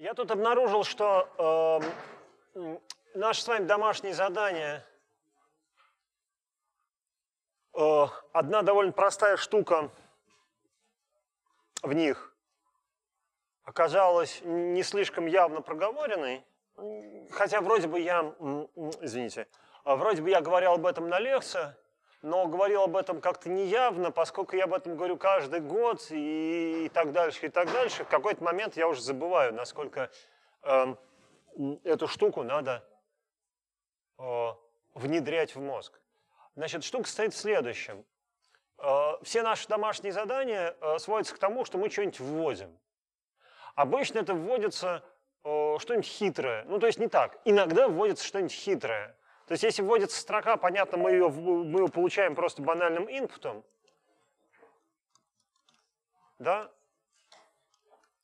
Я тут обнаружил, что э, эм, наши с вами домашнее задание э, одна довольно простая штука в них оказалась не слишком явно проговоренной, хотя вроде бы я, извините, а вроде бы я говорил об этом на лекциях, но говорил об этом как-то неявно, поскольку я об этом говорю каждый год и, и так дальше, и так дальше. В какой-то момент я уже забываю, насколько э, эту штуку надо э, внедрять в мозг. Значит, штука стоит в следующем. Э, все наши домашние задания э, сводятся к тому, что мы что-нибудь вводим. Обычно это вводится э, что-нибудь хитрое. Ну, то есть не так. Иногда вводится что-нибудь хитрое. То есть если вводится строка, понятно, мы ее, мы ее получаем просто банальным инпутом. Да?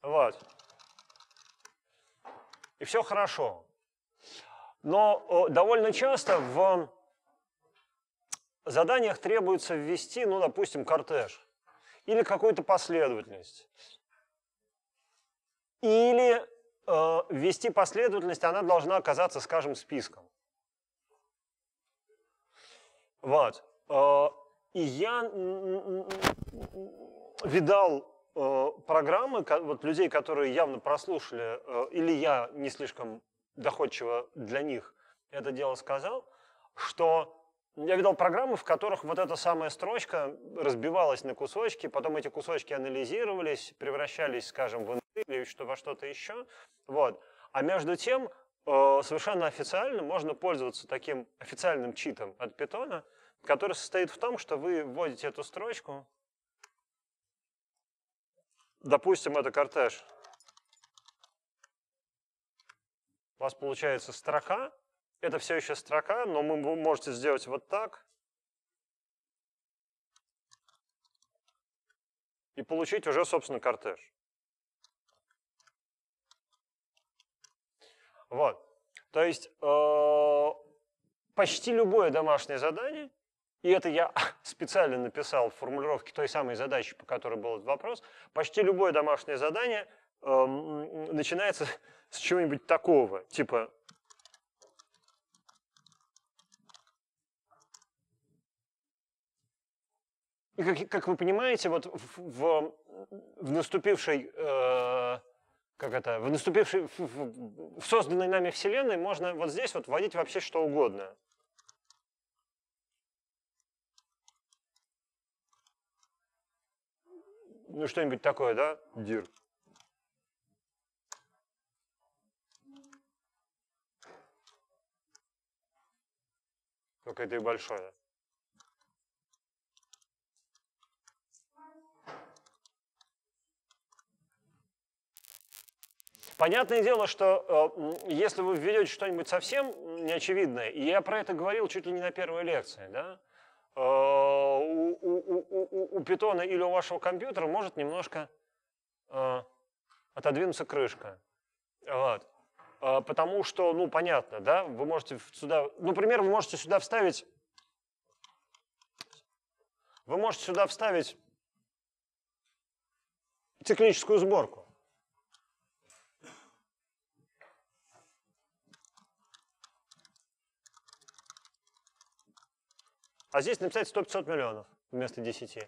Вот. И все хорошо. Но э, довольно часто в заданиях требуется ввести, ну, допустим, кортеж или какую-то последовательность. Или э, ввести последовательность, она должна оказаться, скажем, списком. Вот. Э, и я видал э, программы, вот людей, которые явно прослушали, э, или я не слишком доходчиво для них это дело сказал, что я видал программы, в которых вот эта самая строчка разбивалась на кусочки, потом эти кусочки анализировались, превращались, скажем, в инты или что, во что-то еще. Вот. А между тем, совершенно официально можно пользоваться таким официальным читом от питона – который состоит в том, что вы вводите эту строчку, допустим, это кортеж. У вас получается строка, это все еще строка, но вы можете сделать вот так, и получить уже, собственно, кортеж. Вот. То есть э, почти любое домашнее задание и это я специально написал в формулировке той самой задачи, по которой был этот вопрос, почти любое домашнее задание э, начинается с чего-нибудь такого, типа И как, как вы понимаете, вот в, в, в наступившей, э, как это, в наступившей, в, в, в созданной нами вселенной можно вот здесь вот вводить вообще что угодно. Ну, что-нибудь такое, да, дир? Только это и большое. Понятное дело, что э, если вы введете что-нибудь совсем неочевидное, и я про это говорил чуть ли не на первой лекции, да, Э, у, у, у, у питона или у вашего компьютера может немножко э, отодвинуться крышка. Вот. Э, потому что, ну, понятно, да, вы можете сюда, например, вы можете сюда вставить, вы можете сюда вставить циклическую сборку. А здесь написать 100-500 миллионов вместо 10.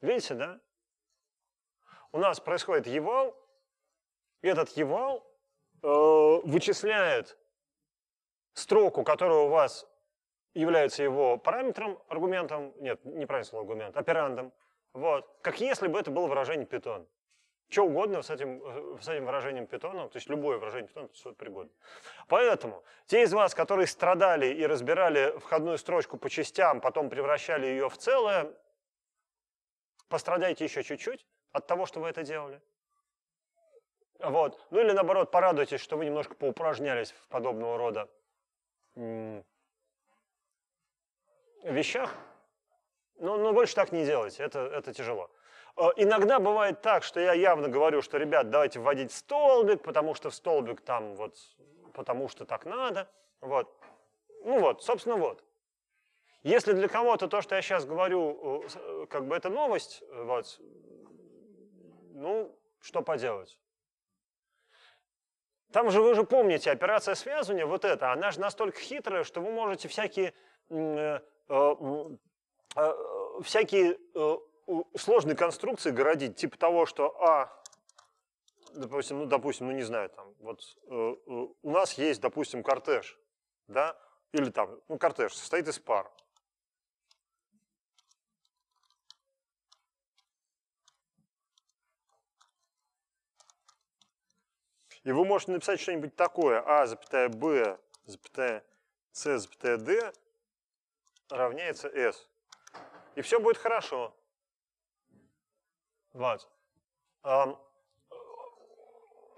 Видите, да? У нас происходит евал, и этот евал э, вычисляет строку, которая у вас является его параметром, аргументом, нет, неправильно слово аргумент, операндом, вот, как если бы это было выражение Python. Что угодно с этим, э, с этим выражением питона, то есть любое выражение питона пригодно. Поэтому те из вас, которые страдали и разбирали входную строчку по частям, потом превращали ее в целое, пострадайте еще чуть-чуть от того, что вы это делали. Вот. Ну или наоборот, порадуйтесь, что вы немножко поупражнялись в подобного рода вещах. Но, ну, но ну, больше так не делайте, это, это тяжело. Э, иногда бывает так, что я явно говорю, что, ребят, давайте вводить столбик, потому что в столбик там вот, потому что так надо. Вот. Ну вот, собственно, вот. Если для кого-то то, что я сейчас говорю, э, э, как бы это новость, вот, ну, что поделать. Там же вы же помните, операция связывания, вот эта, она же настолько хитрая, что вы можете всякие, э, э, э, всякие сложной конструкции городить, типа того, что А, допустим, ну, допустим, ну, не знаю, там, вот э, э, у нас есть, допустим, кортеж, да, или там, ну, кортеж состоит из пар. И вы можете написать что-нибудь такое, А, запятая, Б, запятая, С, запятая, Д равняется С. И все будет хорошо. Вот.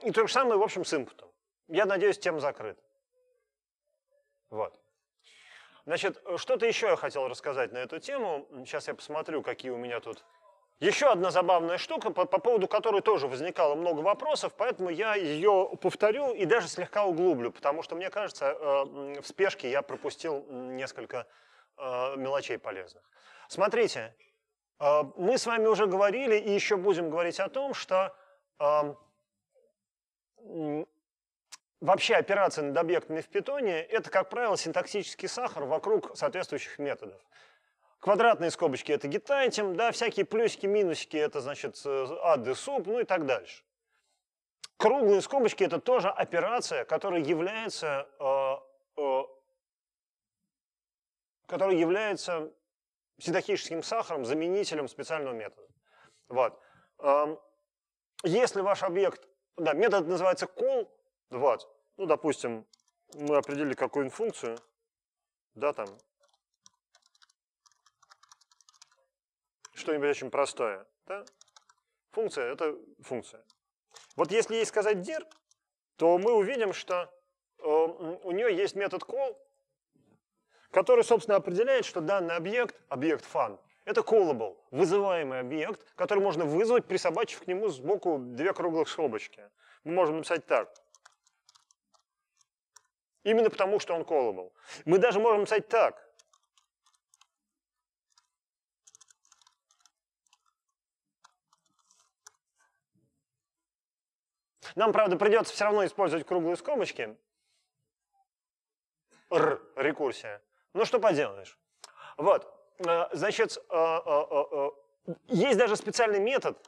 И то же самое, в общем, с импутом. Я надеюсь, тем закрыт. Вот. Значит, что-то еще я хотел рассказать на эту тему. Сейчас я посмотрю, какие у меня тут... Еще одна забавная штука, по, по поводу которой тоже возникало много вопросов, поэтому я ее повторю и даже слегка углублю, потому что, мне кажется, э, в спешке я пропустил несколько э, мелочей полезных. Смотрите, а, мы с вами уже говорили и еще будем говорить о том, что а, вообще операции над объектами в питоне – это, как правило, синтаксический сахар вокруг соответствующих методов. Квадратные скобочки – это гетайтем, да, всякие плюсики, минусики – это, значит, ады, суб, ну и так дальше. Круглые скобочки – это тоже операция, которая является, э, э, которая является синтахическим сахаром, заменителем специального метода. Вот. Если ваш объект, да, метод называется call, вот, ну, допустим, мы определили какую-нибудь функцию, да, там, что-нибудь очень простое, да, функция – это функция. Вот если ей сказать dir, то мы увидим, что э, у нее есть метод call, который, собственно, определяет, что данный объект, объект fun. это callable, вызываемый объект, который можно вызвать, присобачив к нему сбоку две круглых скобочки. Мы можем написать так. Именно потому, что он callable. Мы даже можем написать так. Нам, правда, придется все равно использовать круглые скобочки. Р, рекурсия. Ну, что поделаешь. Вот, э, значит, э, э, есть даже специальный метод,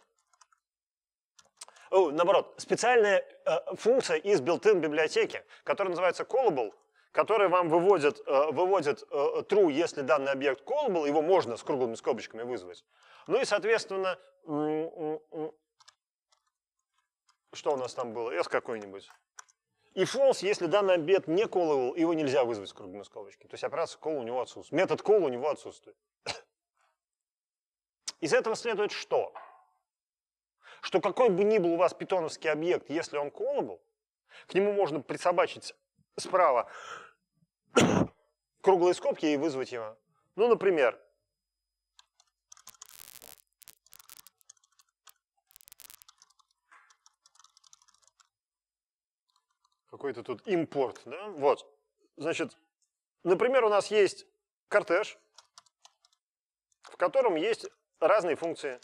о, наоборот, специальная функция из built-in библиотеки, которая называется callable, который вам выводит, выводит true, если данный объект callable, его можно с круглыми скобочками вызвать. Ну и, соответственно, что у нас там было? S какой-нибудь. И false, если данный объект не коловал, его нельзя вызвать с круглой скобочки. То есть операция call у него отсутствует. Метод call у него отсутствует. Из этого следует что? Что какой бы ни был у вас питоновский объект, если он callable, к нему можно присобачить справа круглые скобки и вызвать его. Ну, например, какой-то тут импорт, да? Вот. Значит, например, у нас есть кортеж, в котором есть разные функции.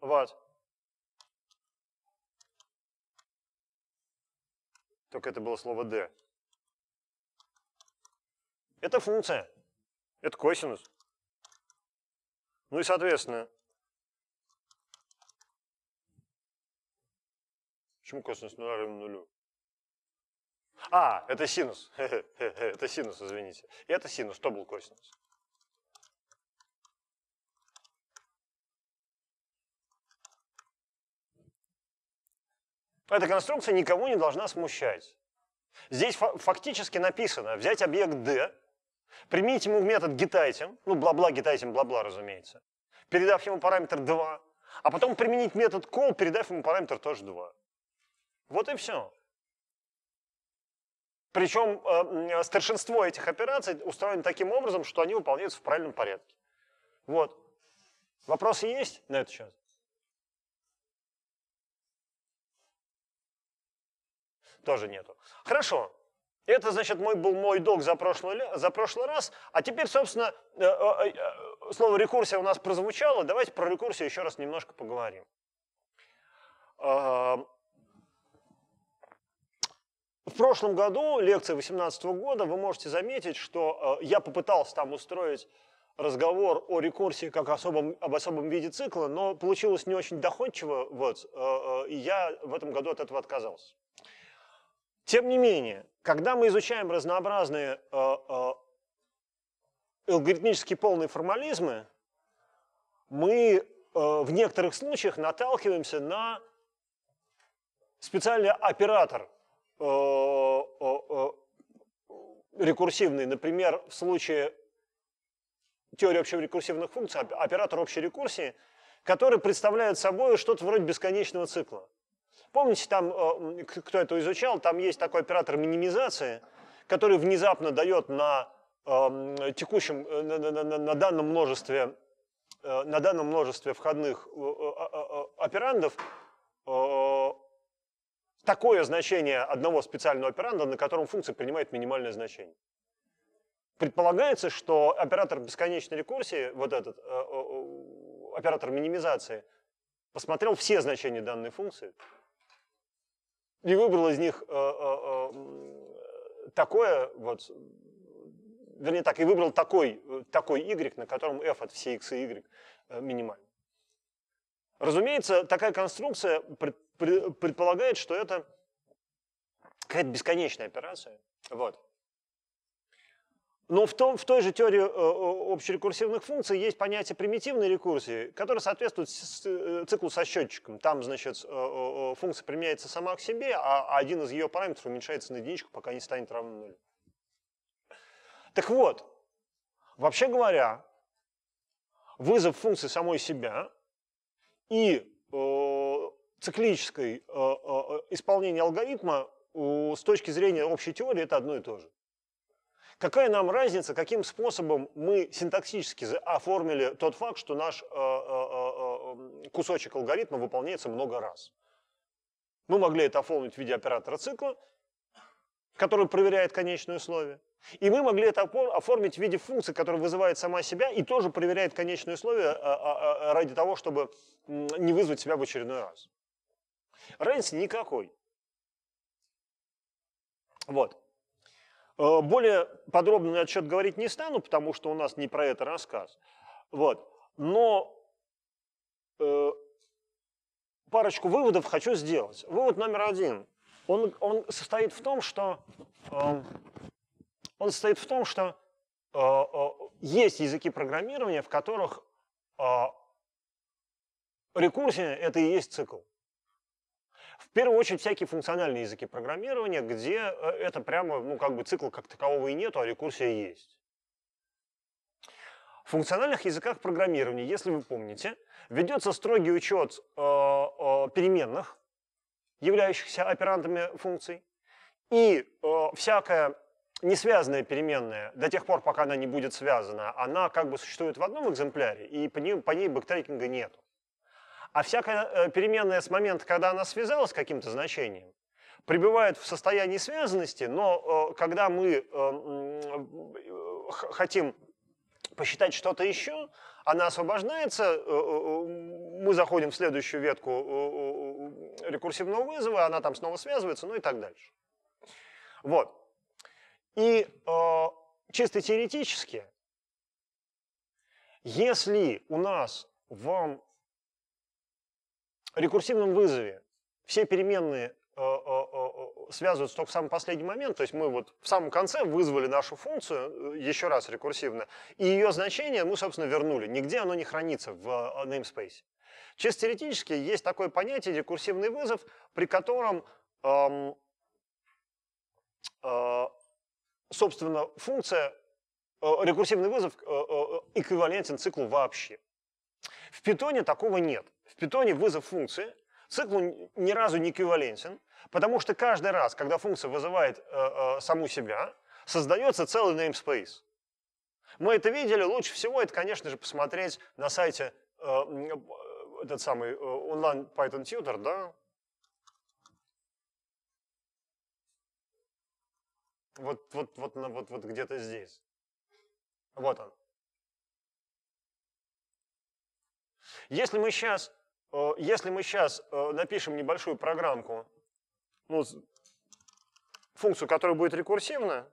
Вот. Только это было слово d. Это функция. Это косинус. Ну и, соответственно, Почему косинус нуля равен нулю? А, это синус. это синус, извините. И это синус. Что был косинус? Эта конструкция никого не должна смущать. Здесь фактически написано взять объект D, применить ему метод getItem, ну бла-бла, getItem, бла-бла, разумеется, передав ему параметр 2, а потом применить метод call, передав ему параметр тоже 2. Вот и все. Причем э, старшинство этих операций устроено таким образом, что они выполняются в правильном порядке. Вот. Вопросы есть на этот счет? Тоже нету. Хорошо. Это, значит, мой был мой долг за прошлый, за прошлый раз. А теперь, собственно, э, э, э, слово рекурсия у нас прозвучало. Давайте про рекурсию еще раз немножко поговорим. В прошлом году, лекция 2018 года, вы можете заметить, что э, я попытался там устроить разговор о рекурсии как особом, об особом виде цикла, но получилось не очень доходчиво, вот, э, э, и я в этом году от этого отказался. Тем не менее, когда мы изучаем разнообразные алгоритмически полные формализмы, мы в некоторых случаях наталкиваемся на специальный оператор Э, рекурсивный. Например, в случае теории общерекурсивных функций, оператор общей рекурсии, который представляет собой что-то вроде бесконечного цикла. Помните, там, э, кто это изучал, там есть такой оператор минимизации, который внезапно дает на э, текущем, на, на данном множестве на данном множестве входных операндов такое значение одного специального операнда, на котором функция принимает минимальное значение. Предполагается, что оператор бесконечной рекурсии, вот этот, э, э, э, оператор минимизации, посмотрел все значения данной функции и выбрал из них такое, вот, вернее так, и выбрал такой, такой y, на котором f от всей x и y минимальный. Разумеется, такая конструкция пред, предполагает, что это какая-то бесконечная операция. Вот. Но в, том, в той же теории э, общерекурсивных функций есть понятие примитивной рекурсии, которое соответствует э, циклу со счетчиком. Там, значит, э, функция применяется сама к себе, а один из ее параметров уменьшается на единичку, пока не станет равным нулю. Так вот, вообще говоря, вызов функции самой себя и циклической э, э, э, исполнении алгоритма с точки зрения общей теории это одно и то же. Какая нам разница, каким способом мы синтаксически оформили тот факт, что наш кусочек алгоритма выполняется много раз? Мы могли это оформить в виде оператора цикла, который проверяет конечное условие. И мы могли это оформить в виде функции, которая вызывает сама себя и тоже проверяет конечное условие ради того, чтобы не вызвать себя в очередной раз. Разницы никакой. Вот. Э, более подробный отчет говорить не стану, потому что у нас не про это рассказ. Вот. Но э, парочку выводов хочу сделать. Вывод номер один. Он, он состоит в том, что, э, он состоит в том, что э, э, есть языки программирования, в которых э, рекурсия – это и есть цикл. В первую очередь всякие функциональные языки программирования, где э, это прямо, ну как бы цикла как такового и нету, а рекурсия есть. В функциональных языках программирования, если вы помните, ведется строгий учет э, э, переменных, являющихся оперантами функций, и э, всякая несвязанная переменная, до тех пор, пока она не будет связана, она как бы существует в одном экземпляре, и по ней, по ней бэктрекинга нету. А всякая э, переменная с момента, когда она связалась с каким-то значением, пребывает в состоянии связанности, но э, когда мы э, хотим посчитать что-то еще, она освобождается, мы заходим в следующую ветку рекурсивного вызова, она там снова связывается, ну и так дальше. Вот. И э, чисто теоретически, если у нас вам рекурсивном вызове все переменные э, э, э, связываются только в самый последний момент, то есть мы вот в самом конце вызвали нашу функцию, еще раз рекурсивно, и ее значение мы, собственно, вернули. Нигде оно не хранится в namespace. Чисто теоретически есть такое понятие рекурсивный вызов, при котором, эм, э, собственно, функция, э, рекурсивный вызов э, эквивалентен циклу вообще. В питоне такого нет. В питоне вызов функции цикл ни разу не эквивалентен, потому что каждый раз, когда функция вызывает э, э, саму себя, создается целый namespace. Мы это видели, лучше всего это, конечно же, посмотреть на сайте э, э этот самый онлайн э, Python Tutor, да? Вот, вот, вот, вот, вот где-то здесь. Вот он. Если мы сейчас, э, если мы сейчас э, напишем небольшую программку, ну, функцию, которая будет рекурсивна,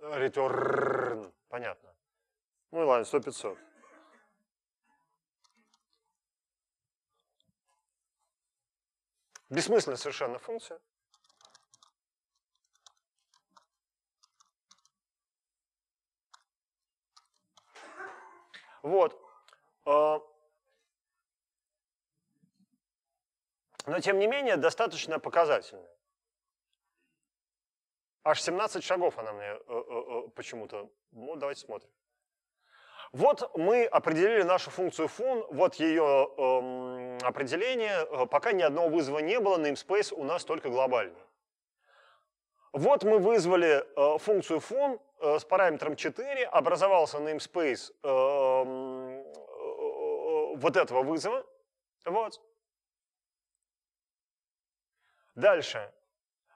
Return. Понятно. Ну и ладно, 100-500. Бессмысленная совершенно функция. Вот. А, но, тем не менее, достаточно показательная. Аж 17 шагов она мне э, э, э, почему-то. Ну, давайте смотрим. Вот мы определили нашу функцию fun, вот ее эм, определение. Э, пока ни одного вызова не было, namespace у нас только глобальный. Вот мы вызвали э, функцию fun э, с параметром 4, образовался namespace э, эм, э, вот этого вызова. Вот. Дальше.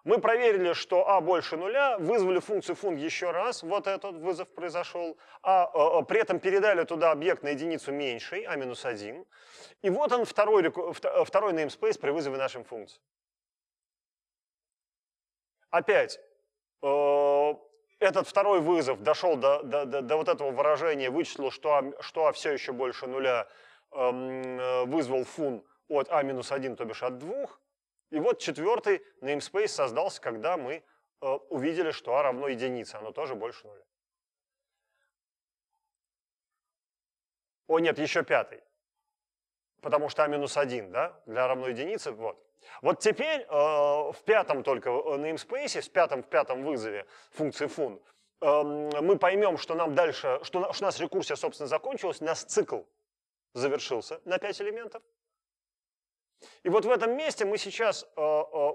Мы проверили, что а больше нуля, вызвали функцию fun еще раз, вот этот вызов произошел, а, а, при этом передали туда объект на единицу меньший, а минус 1. И вот он второй, э, второй namespace при вызове нашей функции. Опять, э, этот второй вызов дошел до, до, до, до вот этого выражения, вычислил, что а, что а все еще больше нуля, эм, э, вызвал фун от а минус 1, то бишь от 2. И вот четвертый namespace создался, когда мы э, увидели, что а равно единице, оно тоже больше нуля. О, нет, еще пятый. Потому что а минус один, да, для а равно единице, вот. Вот теперь э, в пятом только э, namespace, в пятом, в пятом вызове функции fun, э, эм, мы поймем, что нам дальше, что, что у нас рекурсия, собственно, закончилась, у нас цикл завершился на 5 элементов. И вот в этом месте мы сейчас э, э,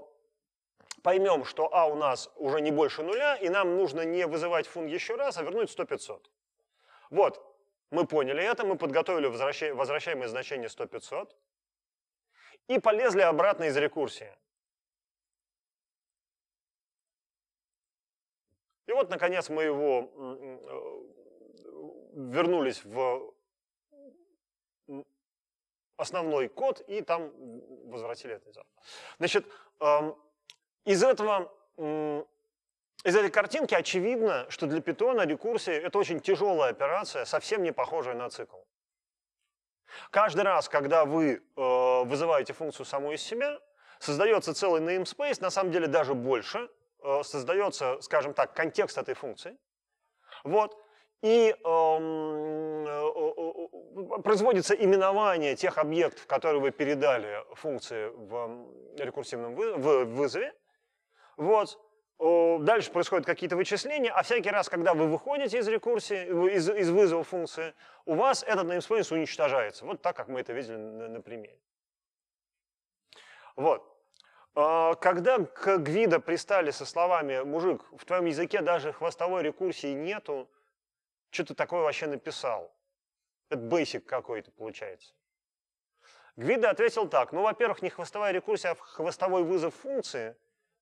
поймем, что а у нас уже не больше нуля, и нам нужно не вызывать фун еще раз, а вернуть 100-500. Вот, мы поняли это, мы подготовили возвращаемое значение 100-500 и полезли обратно из рекурсии. И вот, наконец, мы его э, вернулись в основной код и там возвратили это назад. Значит, эм, из этого из этой картинки очевидно, что для питона рекурсия это очень тяжелая операция, совсем не похожая на цикл. Каждый раз, когда вы э, вызываете функцию саму из себя, создается целый namespace, на самом деле даже больше, э, создается, скажем так, контекст этой функции. Вот. И эм, э, производится именование тех объектов, которые вы передали функции в рекурсивном вызове. Вот. Дальше происходят какие-то вычисления, а всякий раз, когда вы выходите из рекурсии, из, из вызова функции, у вас этот namespace уничтожается. Вот так, как мы это видели на, на примере. Вот. А, когда к Гвида пристали со словами «Мужик, в твоем языке даже хвостовой рекурсии нету», что ты такое вообще написал? Это бейсик какой-то получается. Гвида ответил так. Ну, во-первых, не хвостовая рекурсия, а хвостовой вызов функции.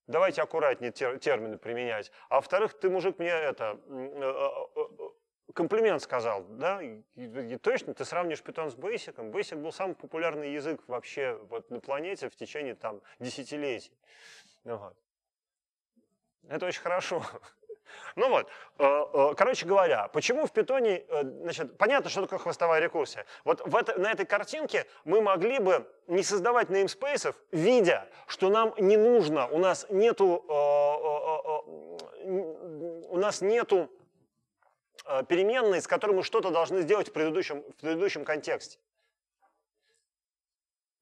Давайте аккуратнее тер термины применять. А во-вторых, ты, мужик, мне это э, э, э, комплимент сказал, да? И, и точно, ты сравнишь Python с бейсиком. Бейсик был самый популярный язык вообще вот на планете в течение там десятилетий. Вот. Это очень хорошо. Ну вот, э, э, короче говоря, почему в питоне, э, значит, понятно, что такое хвостовая рекурсия. Вот в это, на этой картинке мы могли бы не создавать неймспейсов, видя, что нам не нужно, у нас нету, у нас нету переменной, с которой мы что-то должны сделать в предыдущем, в предыдущем контексте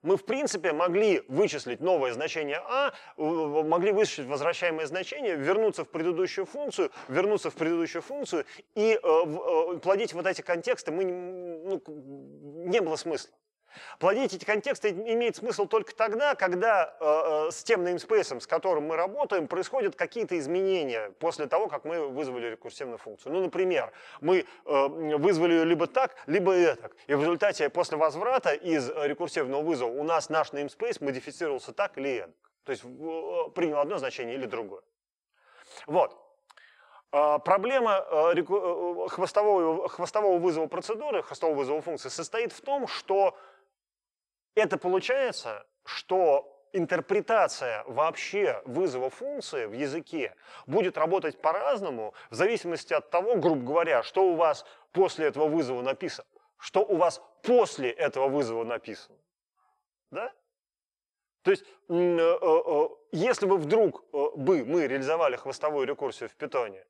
мы, в принципе, могли вычислить новое значение а, могли вычислить возвращаемое значение, вернуться в предыдущую функцию, вернуться в предыдущую функцию и э, э, плодить вот эти контексты мы, ну, не было смысла. Плодить эти контексты имеет смысл только тогда, когда э, э, с тем namespace, с которым мы работаем, происходят какие-то изменения после того, как мы вызвали рекурсивную функцию. Ну, например, мы э, вызвали ее либо так, либо и так. И в результате после возврата из рекурсивного вызова у нас наш namespace модифицировался так или так, То есть э, принял одно значение или другое. Вот. А, проблема э, э, хвостового, хвостового вызова процедуры, хвостового вызова функции состоит в том, что это получается, что интерпретация вообще вызова функции в языке будет работать по-разному в зависимости от того, грубо говоря, что у вас после этого вызова написано, что у вас после этого вызова написано. Да? То есть, э, э, э, если бы вдруг бы мы реализовали хвостовую рекурсию в питоне,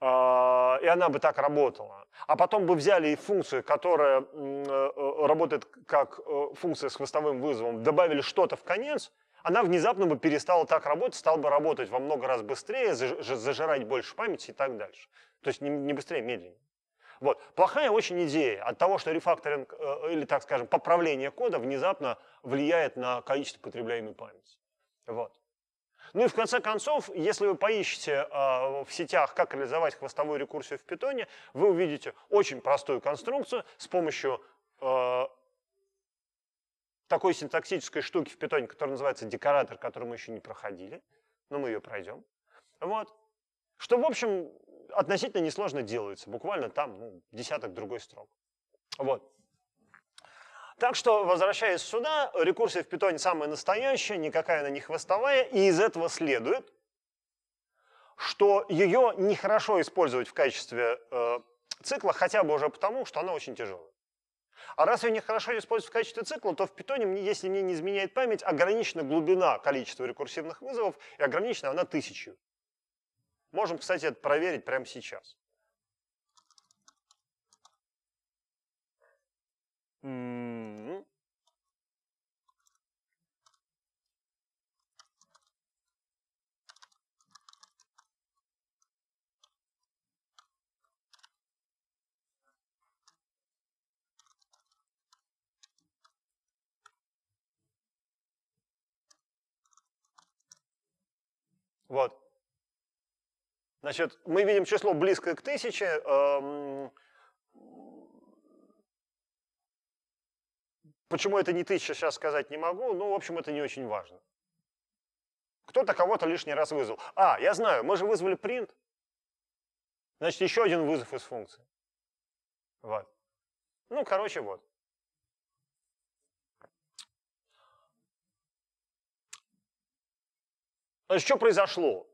а, и она бы так работала. А потом бы взяли и функцию, которая э, э, работает как э, функция с хвостовым вызовом, добавили что-то в конец, она внезапно бы перестала так работать, стала бы работать во много раз быстрее, зажирать больше памяти и так дальше. То есть не быстрее, медленнее. Вот. Плохая очень идея от того, что рефакторинг, или, так скажем, поправление кода внезапно влияет на количество потребляемой памяти. Вот. Ну и в конце концов, если вы поищете а, в сетях, как реализовать хвостовую рекурсию в питоне, вы увидите очень простую конструкцию с помощью а, такой синтаксической штуки в питоне, которая называется декоратор, которую мы еще не проходили, но мы ее пройдем. Вот. Что, в общем, относительно несложно делается, буквально там ну, десяток другой строк. Вот. Так что, возвращаясь сюда, рекурсия в питоне самая настоящая, никакая она не хвостовая, и из этого следует, что ее нехорошо использовать в качестве э, цикла, хотя бы уже потому, что она очень тяжелая. А раз ее нехорошо использовать в качестве цикла, то в питоне, если мне не изменяет память, ограничена глубина количества рекурсивных вызовов, и ограничена она тысячей. Можем, кстати, это проверить прямо сейчас. Ну. Вот. Значит, мы видим число близкое к 1000. Почему это не тысяча, сейчас сказать не могу, но, ну, в общем, это не очень важно. Кто-то кого-то лишний раз вызвал. А, я знаю, мы же вызвали print. Значит, еще один вызов из функции. Вот. Ну, короче, вот. Значит, что произошло?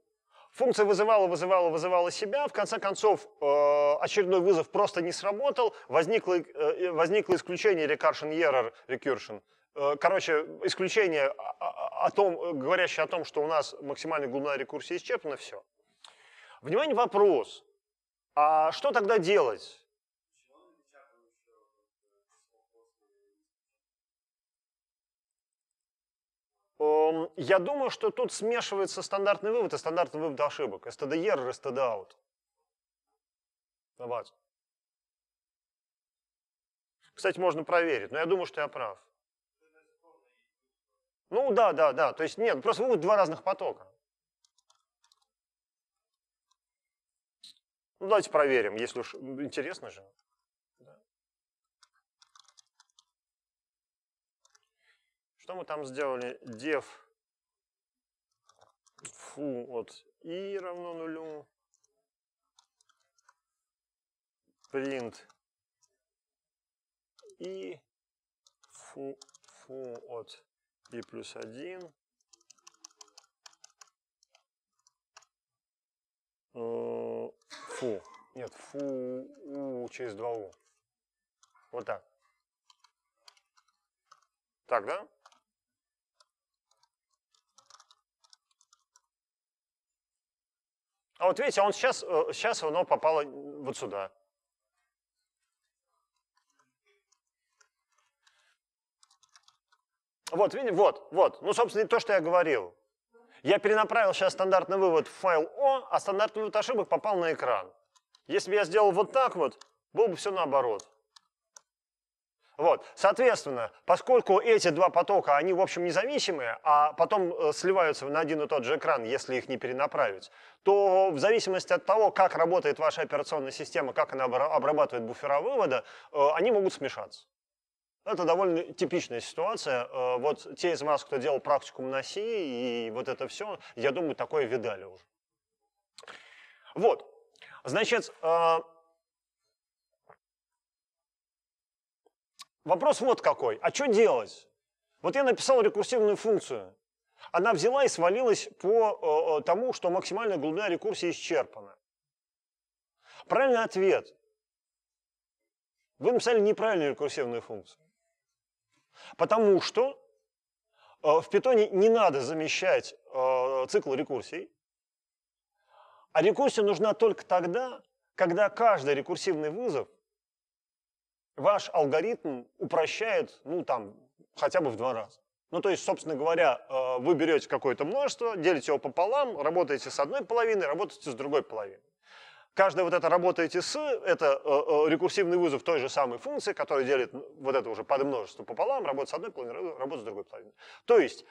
Функция вызывала, вызывала, вызывала себя. В конце концов, э, очередной вызов просто не сработал. Возникло, э, возникло исключение recursion error recursion. Э, короче, исключение, о том, говорящее о том, что у нас максимальная глубина рекурсии исчерпана, все. Внимание, вопрос. А что тогда делать? Эм, я думаю, что тут смешивается стандартный вывод и стандартный вывод ошибок. STD-ER и STD-OUT. Вот. Кстати, можно проверить, но я думаю, что я прав. Ну да, да, да. То есть нет, просто вывод два разных потока. Ну давайте проверим, если уж интересно же. Что мы там сделали? Def фу от и равно нулю. Print и фу, фу от и плюс один, э, Фу. Нет, фу у, через два, у. Вот так. Так, да? А вот видите, он сейчас, э, сейчас оно попало вот сюда. Вот, видите, вот, вот. Ну, собственно, и то, что я говорил. Я перенаправил сейчас стандартный вывод в файл О, а стандартный вывод ошибок попал на экран. Если бы я сделал вот так вот, было бы все наоборот. Вот. Соответственно, поскольку эти два потока, они, в общем, независимые, а потом э, сливаются на один и тот же экран, если их не перенаправить, то в зависимости от того, как работает ваша операционная система, как она обрабатывает буфера вывода, э, они могут смешаться. Это довольно типичная ситуация. Э, вот те из вас, кто делал практикум на C и вот это все, я думаю, такое видали уже. Вот. Значит, Вопрос вот какой. А что делать? Вот я написал рекурсивную функцию. Она взяла и свалилась по э, э, тому, что максимальная глубина рекурсии исчерпана. Правильный ответ. Вы написали неправильную рекурсивную функцию. Потому что э, в питоне не надо замещать цикл рекурсий, а рекурсия нужна только тогда, когда каждый рекурсивный вызов ваш алгоритм упрощает, ну, там, хотя бы в два раза. Ну, то есть, собственно говоря, э, вы берете какое-то множество, делите его пополам, работаете с одной половиной, работаете с другой половиной. Каждая вот это работаете с, это э, э, рекурсивный вызов той же самой функции, которая делит вот это уже под множество пополам, работает с одной половиной, работает с другой половиной. То есть,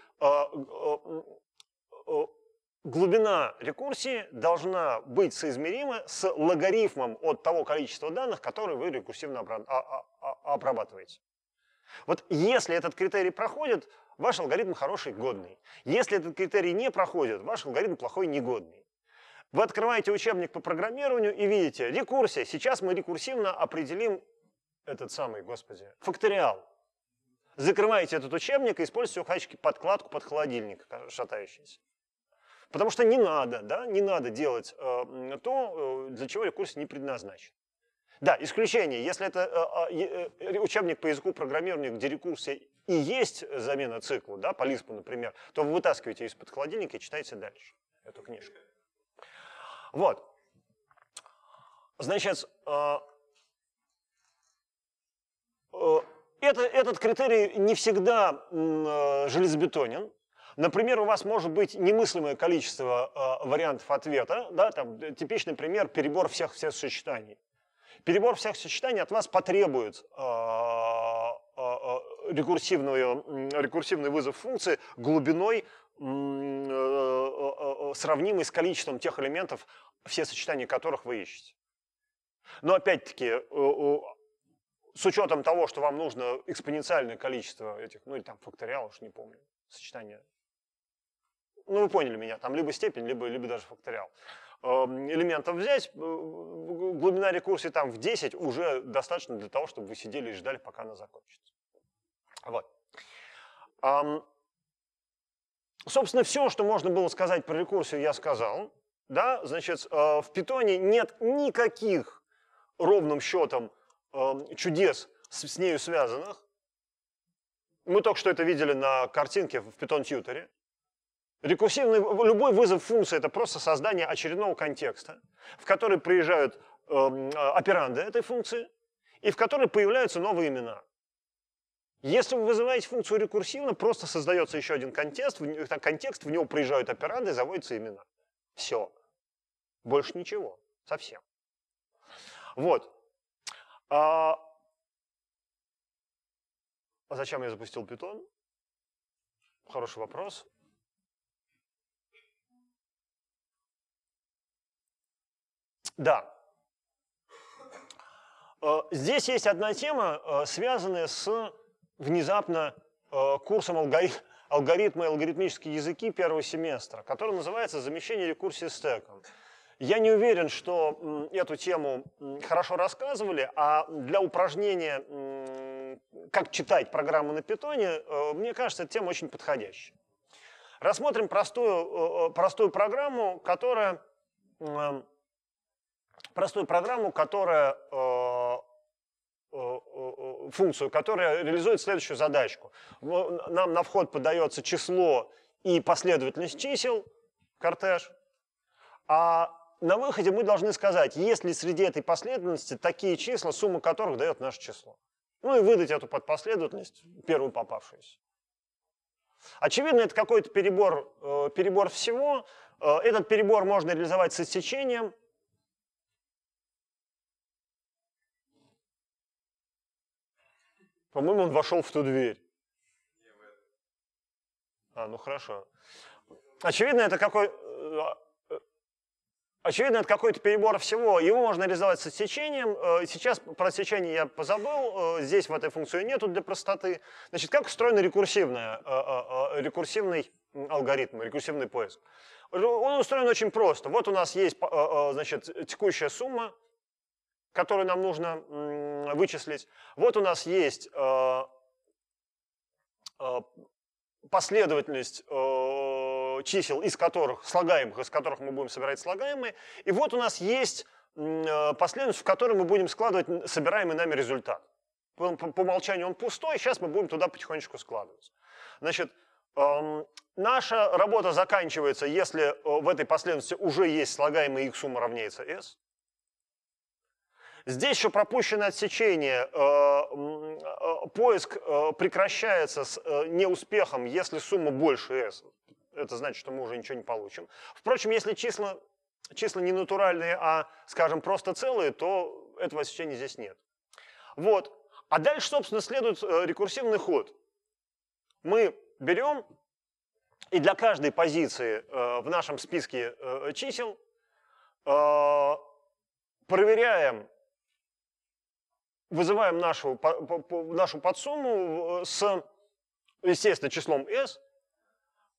глубина рекурсии должна быть соизмерима с логарифмом от того количества данных, которые вы рекурсивно а, а, а, обрабатываете. Вот если этот критерий проходит, ваш алгоритм хороший, годный. Если этот критерий не проходит, ваш алгоритм плохой, негодный. Вы открываете учебник по программированию и видите рекурсия. Сейчас мы рекурсивно определим этот самый, господи, факториал. Закрываете этот учебник и используете Хачки подкладку под холодильник шатающийся. Потому что не надо, да, не надо делать э, то, э, для чего рекурсия не предназначена. Да, исключение, если это э, а, э, учебник по языку программирования, где рекурсия и есть замена цикла, да, по Лиспу, например, то вы вытаскиваете из-под холодильника и читаете дальше эту книжку. Вот. Значит, э, э, это, этот критерий не всегда э, железобетонен, Например, у вас может быть немыслимое количество э, вариантов ответа, да, там э, типичный пример перебор всех всех сочетаний. Перебор всех сочетаний от вас потребует э, э, э рекурсивную, рекурсивный вызов функции глубиной э, сравнимой с количеством тех элементов, все сочетания которых вы ищете. Но опять-таки, с учетом того, что вам нужно экспоненциальное количество этих, ну или там факториал, уж не помню, сочетания ну вы поняли меня, там либо степень, либо, либо даже факториал эм, элементов взять, э, глубина рекурсии там в 10 уже достаточно для того, чтобы вы сидели и ждали, пока она закончится. Вот. Собственно, все, что можно было сказать про рекурсию, я сказал. Да? Значит, э, в питоне нет никаких ровным счетом эм, чудес с нею связанных. Мы только что это видели на картинке в Python Tutor. Рекурсивный, любой вызов функции – это просто создание очередного контекста, в который приезжают эм, э, операнды этой функции и в который появляются новые имена. Если вы вызываете функцию рекурсивно, просто создается еще один контекст, в, э, контекст, в него приезжают операнды и заводятся имена. Все. Больше ничего. Совсем. Вот. А, а... Зачем я запустил Python? Хороший вопрос. Да. Э, здесь есть одна тема, э, связанная с внезапно э, курсом алгорит... алгоритмы и алгоритмические языки первого семестра, который называется «Замещение рекурсии стеком». Я не уверен, что эту тему хорошо рассказывали, а для упражнения «Как читать программу на питоне», мне кажется, эта тема очень подходящая. Рассмотрим простую, простую программу, которая простую программу, которая э, э, э, функцию, которая реализует следующую задачку. Нам на вход подается число и последовательность чисел, кортеж, а на выходе мы должны сказать, есть ли среди этой последовательности такие числа, сумма которых дает наше число. Ну и выдать эту подпоследовательность, первую попавшуюся. Очевидно, это какой-то перебор, перебор всего. Этот перебор можно реализовать с отсечением, По-моему, он вошел в ту дверь. А, ну хорошо. Очевидно, это какой... Э, э, очевидно, это какой-то перебор всего. Его можно реализовать с отсечением. Э, сейчас про отсечение я позабыл. Здесь в этой функции нету для простоты. Значит, как устроен рекурсивный, рекурсивный алгоритм, рекурсивный поиск? Он устроен очень просто. Вот у нас есть значит, текущая сумма, которую нам нужно вычислить. Вот у нас есть э, э, последовательность э, чисел, из которых, слагаемых, из которых мы будем собирать слагаемые. И вот у нас есть последовательность, в которой мы будем складывать собираемый нами результат. По, по, по умолчанию он пустой, сейчас мы будем туда потихонечку складывать. Значит, эм, наша работа заканчивается, если в этой последовательности уже есть слагаемый x сумма равняется s. Здесь еще пропущено отсечение. Э, э, поиск э, прекращается с неуспехом, если сумма больше S. Это значит, что мы уже ничего не получим. Впрочем, если числа, числа не натуральные, а, скажем, просто целые, то этого отсечения здесь нет. Вот. А дальше, собственно, следует рекурсивный ход. Мы берем и для каждой позиции в нашем списке чисел проверяем вызываем нашу, нашу подсумму с, естественно, числом s,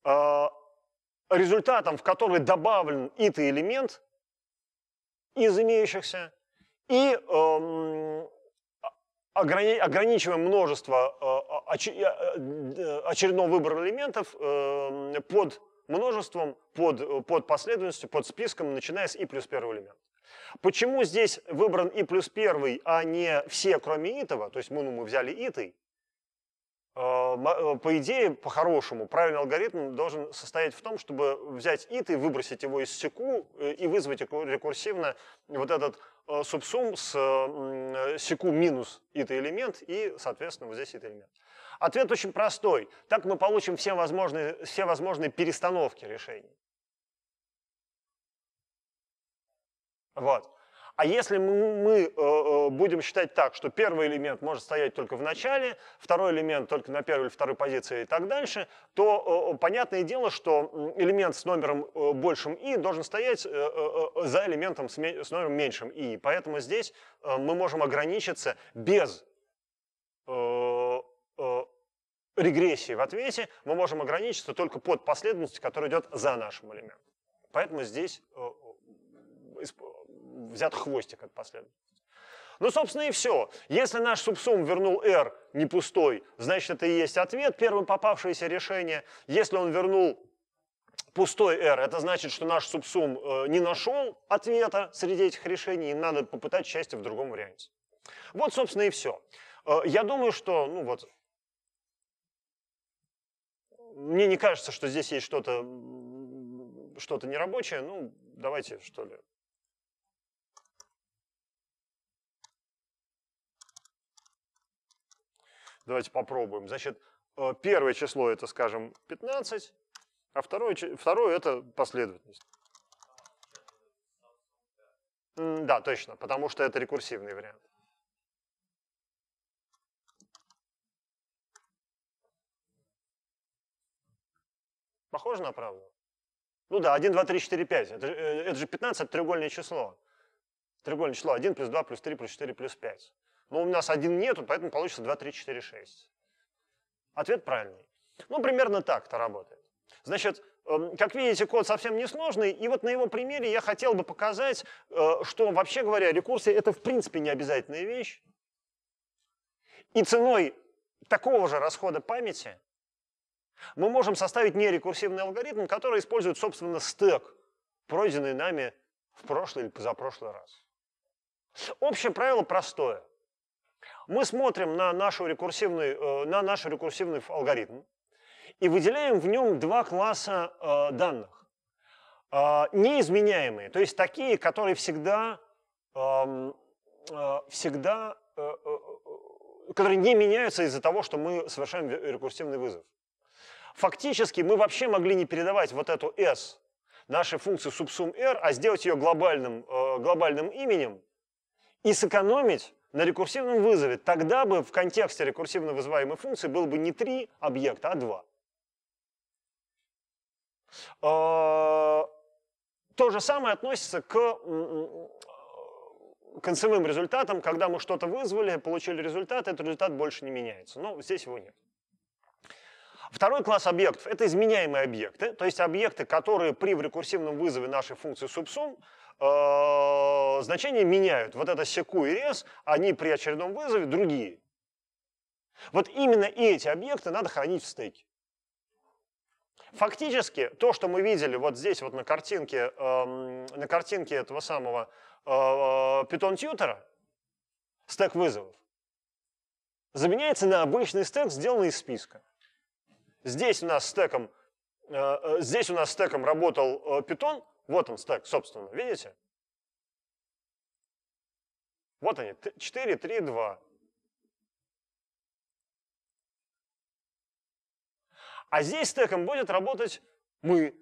а, результатом, в который добавлен итый элемент из имеющихся, и эм, а, ограни ограничиваем множество а, э, очередного выбора элементов эм, под множеством, под, э, под последовательностью, под списком, начиная с i плюс первого элемента. Почему здесь выбран и плюс первый, а не все, кроме итого? То есть мы, ну, ну, мы взяли итой. А, э, по идее, по-хорошему, правильный алгоритм должен состоять в том, чтобы взять ит и выбросить его из секу э, и вызвать рекурсивно вот этот э, субсум с секу минус ит элемент и, соответственно, вот здесь ит элемент. Ответ очень простой. Так мы получим все возможные, все возможные перестановки решений. Вот. А если мы, мы э, э, будем считать так, что первый элемент может стоять только в начале, второй элемент только на первой или второй позиции и так дальше, то э, понятное дело, что элемент с номером большим i должен стоять за элементом с номером меньшим i. Поэтому здесь мы можем ограничиться без регрессии в ответе, мы можем ограничиться только под последовательностью, которая идет за нашим элементом. Поэтому здесь взят хвостик как последовательность. Ну, собственно, и все. Если наш субсум вернул R не пустой, значит, это и есть ответ, первым попавшееся решение. Если он вернул пустой R, это значит, что наш субсум э, не нашел ответа среди этих решений, и надо попытать счастье в другом варианте. Вот, собственно, и все. Э, я думаю, что, ну вот, мне не кажется, что здесь есть что-то что-то нерабочее, ну, давайте, что ли, Давайте попробуем. Значит, э, первое число это, скажем, 15, а второе, второе это последовательность. Да, точно, потому что это рекурсивный вариант. Похоже на правду? Ну да, 1, 2, 3, 4, 5. Это, это же 15 э, треугольное число. Треугольное число 1 плюс 2 плюс 3 плюс 4 плюс 5. Но ну, у нас один нету, поэтому получится 2, 3, 4, 6. Ответ правильный. Ну, примерно так это работает. Значит, эм, как видите, код совсем несложный, и вот на его примере я хотел бы показать, э, что, вообще говоря, рекурсия — это в принципе не обязательная вещь. И ценой такого же расхода памяти мы можем составить нерекурсивный алгоритм, который использует, собственно, стек, пройденный нами в прошлый или позапрошлый раз. Общее правило простое. Мы смотрим на, нашу рекурсивный, э, на наш рекурсивный алгоритм и выделяем в нем два класса э, данных. Э, неизменяемые, то есть такие, которые всегда, эм, всегда которые не меняются из-за того, что мы совершаем рекурсивный вызов. Фактически мы вообще могли не передавать вот эту S нашей функции subsum r, а сделать ее глобальным, глобальным именем и сэкономить на рекурсивном вызове, тогда бы в контексте рекурсивно вызываемой функции было бы не три объекта, а два. А, то же самое относится к концевым результатам, когда мы что-то вызвали, получили результат, этот результат больше не меняется. Но ну, здесь его нет. Второй класс объектов – это изменяемые объекты, то есть объекты, которые при рекурсивном вызове нашей функции субсум Э, значения меняют. Вот это секу и рез, они при очередном вызове другие. Вот именно эти объекты надо хранить в стейке. Фактически, то, что мы видели вот здесь вот на картинке, э, на картинке этого самого э, Python э, тьютера, стек вызовов, заменяется на обычный стек, сделанный из списка. Здесь у нас стеком, э, э, здесь у нас стеком работал Python, вот он стек, собственно, видите? Вот они, 4, 3, 2. А здесь стеком будет работать мы.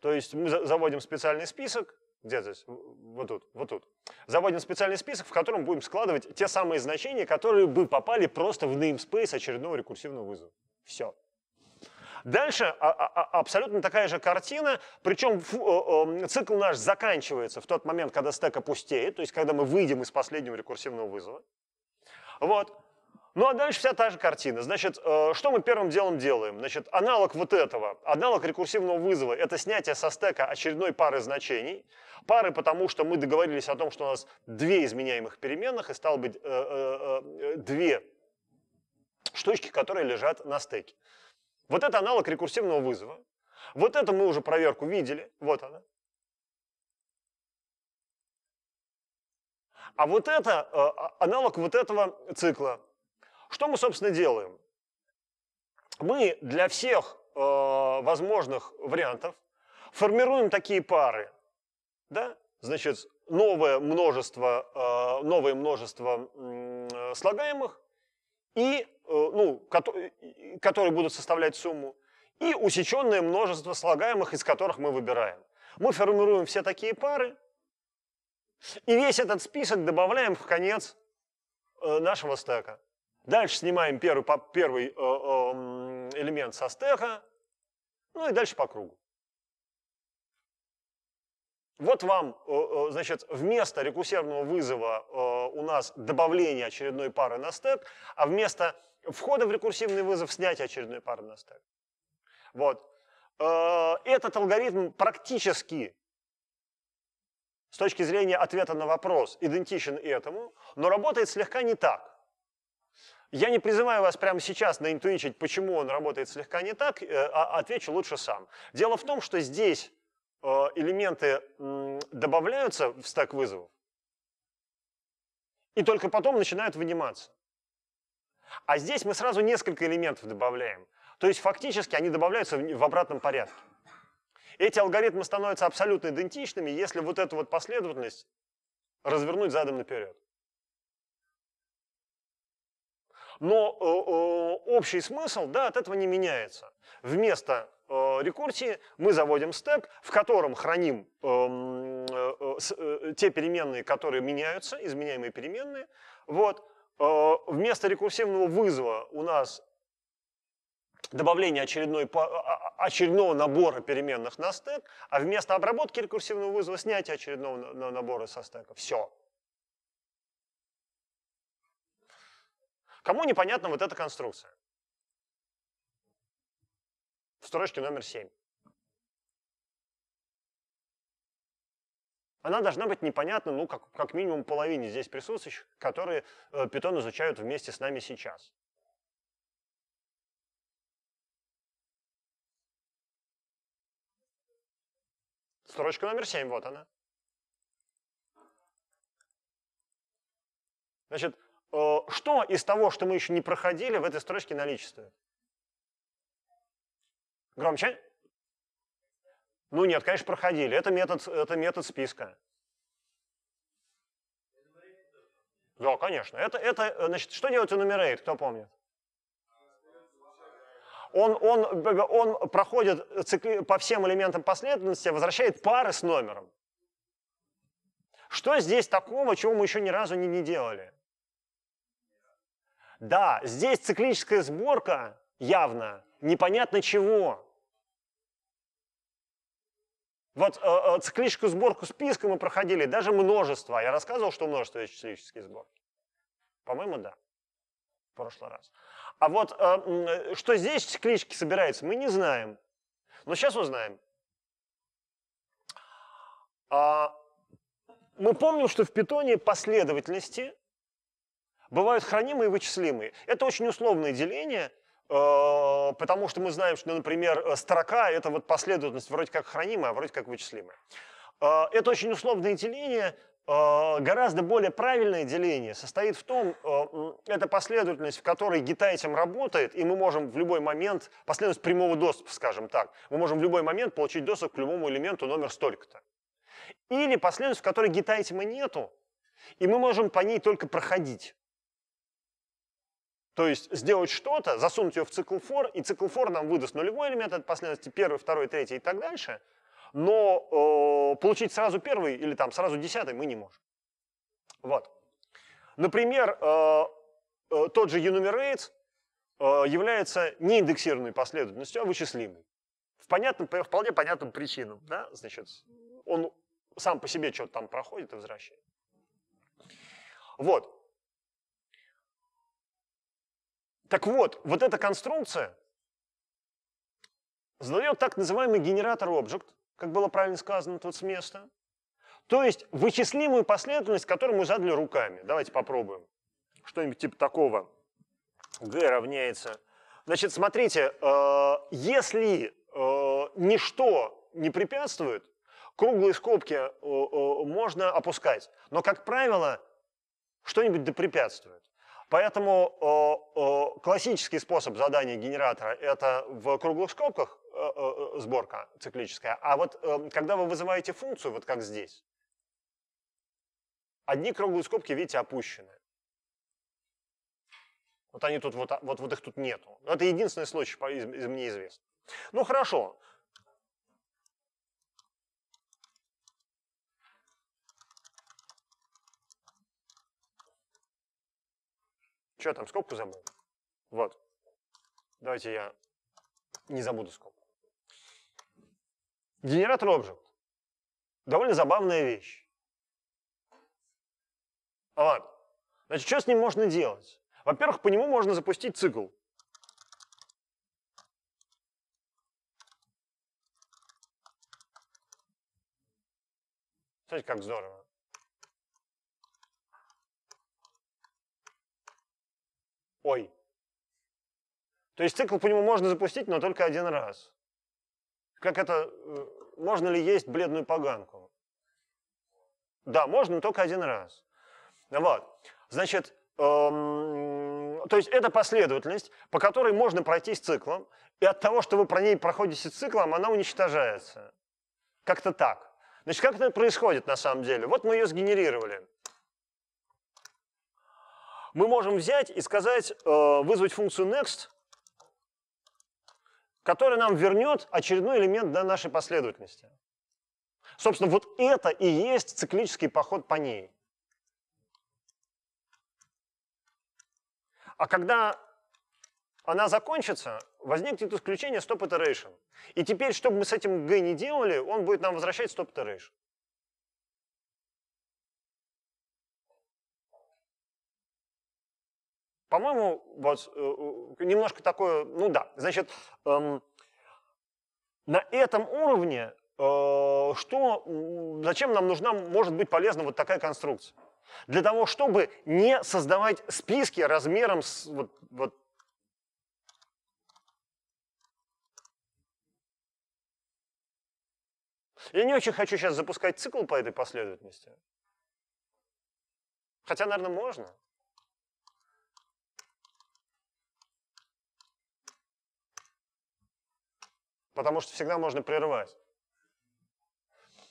То есть мы заводим специальный список, где здесь? Вот тут, вот тут. Заводим специальный список, в котором будем складывать те самые значения, которые бы попали просто в namespace очередного рекурсивного вызова. Все. Дальше а, а, а, абсолютно такая же картина, причем э, эм, цикл наш заканчивается в тот момент, когда стек опустеет, то есть когда мы выйдем из последнего рекурсивного вызова. Вот. Ну а дальше вся та же картина. Значит, э, что мы первым делом делаем? Значит, аналог вот этого, аналог рекурсивного вызова, это снятие со стека очередной пары значений. Пары, потому что мы договорились о том, что у нас две изменяемых переменных, и стало быть, э, две штучки, которые лежат на стеке. Вот это аналог рекурсивного вызова. Вот это мы уже проверку видели. Вот она. А вот это э, а, аналог вот этого цикла. Что мы, собственно, делаем? Мы для всех э, возможных вариантов формируем такие пары. Да? Значит, новое множество, э, новое множество слагаемых и, э, ну, которые будут составлять сумму, и усеченное множество слагаемых, из которых мы выбираем. Мы формируем все такие пары, и весь этот список добавляем в конец э, нашего стека. Дальше снимаем первый, первый э, элемент со стека, ну и дальше по кругу. Вот вам, э, э, значит, вместо рекурсивного вызова э, у нас добавление очередной пары на стек, а вместо входа в рекурсивный вызов снятие очередной пары на стек. Вот. Этот алгоритм практически с точки зрения ответа на вопрос идентичен этому, но работает слегка не так. Я не призываю вас прямо сейчас наинтуичить, почему он работает слегка не так, а отвечу лучше сам. Дело в том, что здесь Э, элементы добавляются в стек вызовов, и только потом начинают выниматься. А здесь мы сразу несколько элементов добавляем. То есть фактически они добавляются в обратном порядке. Эти алгоритмы становятся абсолютно идентичными, если вот эту вот последовательность развернуть задом наперед. Но э, э, общий смысл да, от этого не меняется. Вместо Э, рекурсии мы заводим стек, в котором храним эм, э, э, те переменные, которые меняются, изменяемые переменные. Вот. Вместо рекурсивного вызова у нас добавление очередной, а, а, а, очередного набора переменных на стек, а вместо обработки рекурсивного вызова снятие очередного набора со стека. Все. Кому непонятна вот эта конструкция? строчке номер 7. Она должна быть непонятна, ну, как, как минимум половине здесь присутствующих, которые э, питон изучают вместе с нами сейчас. Строчка номер 7, вот она. Значит, э, что из того, что мы еще не проходили, в этой строчке наличествует? Громче. Ну нет, конечно, проходили. Это метод, это метод списка. Да, конечно. Это, это, значит, что делать enumerate, кто помнит? Он, он, он проходит цикли, по всем элементам последовательности, возвращает пары с номером. Что здесь такого, чего мы еще ни разу не, не делали? Да, здесь циклическая сборка явно непонятно чего. Вот э, э, циклическую сборку списка мы проходили, даже множество. Я рассказывал, что множество есть циклические сборки. По-моему, да. В прошлый раз. А вот э, э что здесь циклички собираются, мы не знаем. Но сейчас узнаем. А, мы помним, что в питоне последовательности бывают хранимые и вычислимые. Это очень условное деление – Э, потому что мы знаем, что, например, э, строка — это вот последовательность вроде как хранимая, а вроде как вычислимая. Э, это очень условное деление, гораздо более правильное деление состоит в том, это последовательность, в которой гитайтем работает, и мы можем в любой момент, последовательность прямого доступа, скажем так, мы можем в любой момент получить доступ к любому элементу номер столько-то. Или последовательность, в которой гитайтема нету, и мы можем по ней только проходить. То есть сделать что-то, засунуть ее в цикл for, и цикл for нам выдаст нулевой элемент от последовательности, первый, второй, третий и так дальше, но э, получить сразу первый или там сразу десятый мы не можем. Вот. Например, э, э, тот же enumerates э, является не последовательностью, а вычислимой. В понятном, по вполне понятным причинам. Да? Значит, он сам по себе что-то там проходит и возвращает. Вот. Так вот, вот эта конструкция задает так называемый генератор объект, как было правильно сказано тут с места. То есть вычислимую последовательность, которую мы задали руками. Давайте попробуем. Что-нибудь типа такого. g равняется. Значит, смотрите, э, если э, ничто не препятствует, круглые скобки э, можно опускать. Но, как правило, что-нибудь препятствует. Поэтому э, э, классический способ задания генератора – это в круглых скобках э, сборка циклическая. А вот когда вы вызываете функцию, вот как здесь, одни круглые скобки, видите, опущены. Вот они тут, вот, а, вот, вот их тут нету. Это единственный случай из, из мне известно. Ну хорошо, Что там, скобку забыл? Вот. Давайте я не забуду скобку. Генератор object. Довольно забавная вещь. Ладно. Значит, что с ним можно делать? Во-первых, по нему можно запустить цикл. Смотрите, как здорово. ой. То есть цикл по нему можно запустить, но только один раз. Как это, э, можно ли есть бледную поганку? Да, можно, но только один раз. Вот. Значит, эм, то есть это последовательность, по которой можно пройтись циклом, и от того, что вы про ней проходите циклом, она уничтожается. Как-то так. Значит, как это происходит на самом деле? Вот мы ее сгенерировали мы можем взять и сказать, э, вызвать функцию next, которая нам вернет очередной элемент для нашей последовательности. Собственно, вот это и есть циклический поход по ней. А когда она закончится, возникнет исключение stop iteration. И теперь, чтобы мы с этим g не делали, он будет нам возвращать stop iteration. по-моему, вот э, э, немножко такое, ну да, значит, эм, на этом уровне э, что, зачем нам нужна, может быть полезна вот такая конструкция? Для того, чтобы не создавать списки размером с вот, вот Я не очень хочу сейчас запускать цикл по этой последовательности. Хотя, наверное, можно. потому что всегда можно прервать.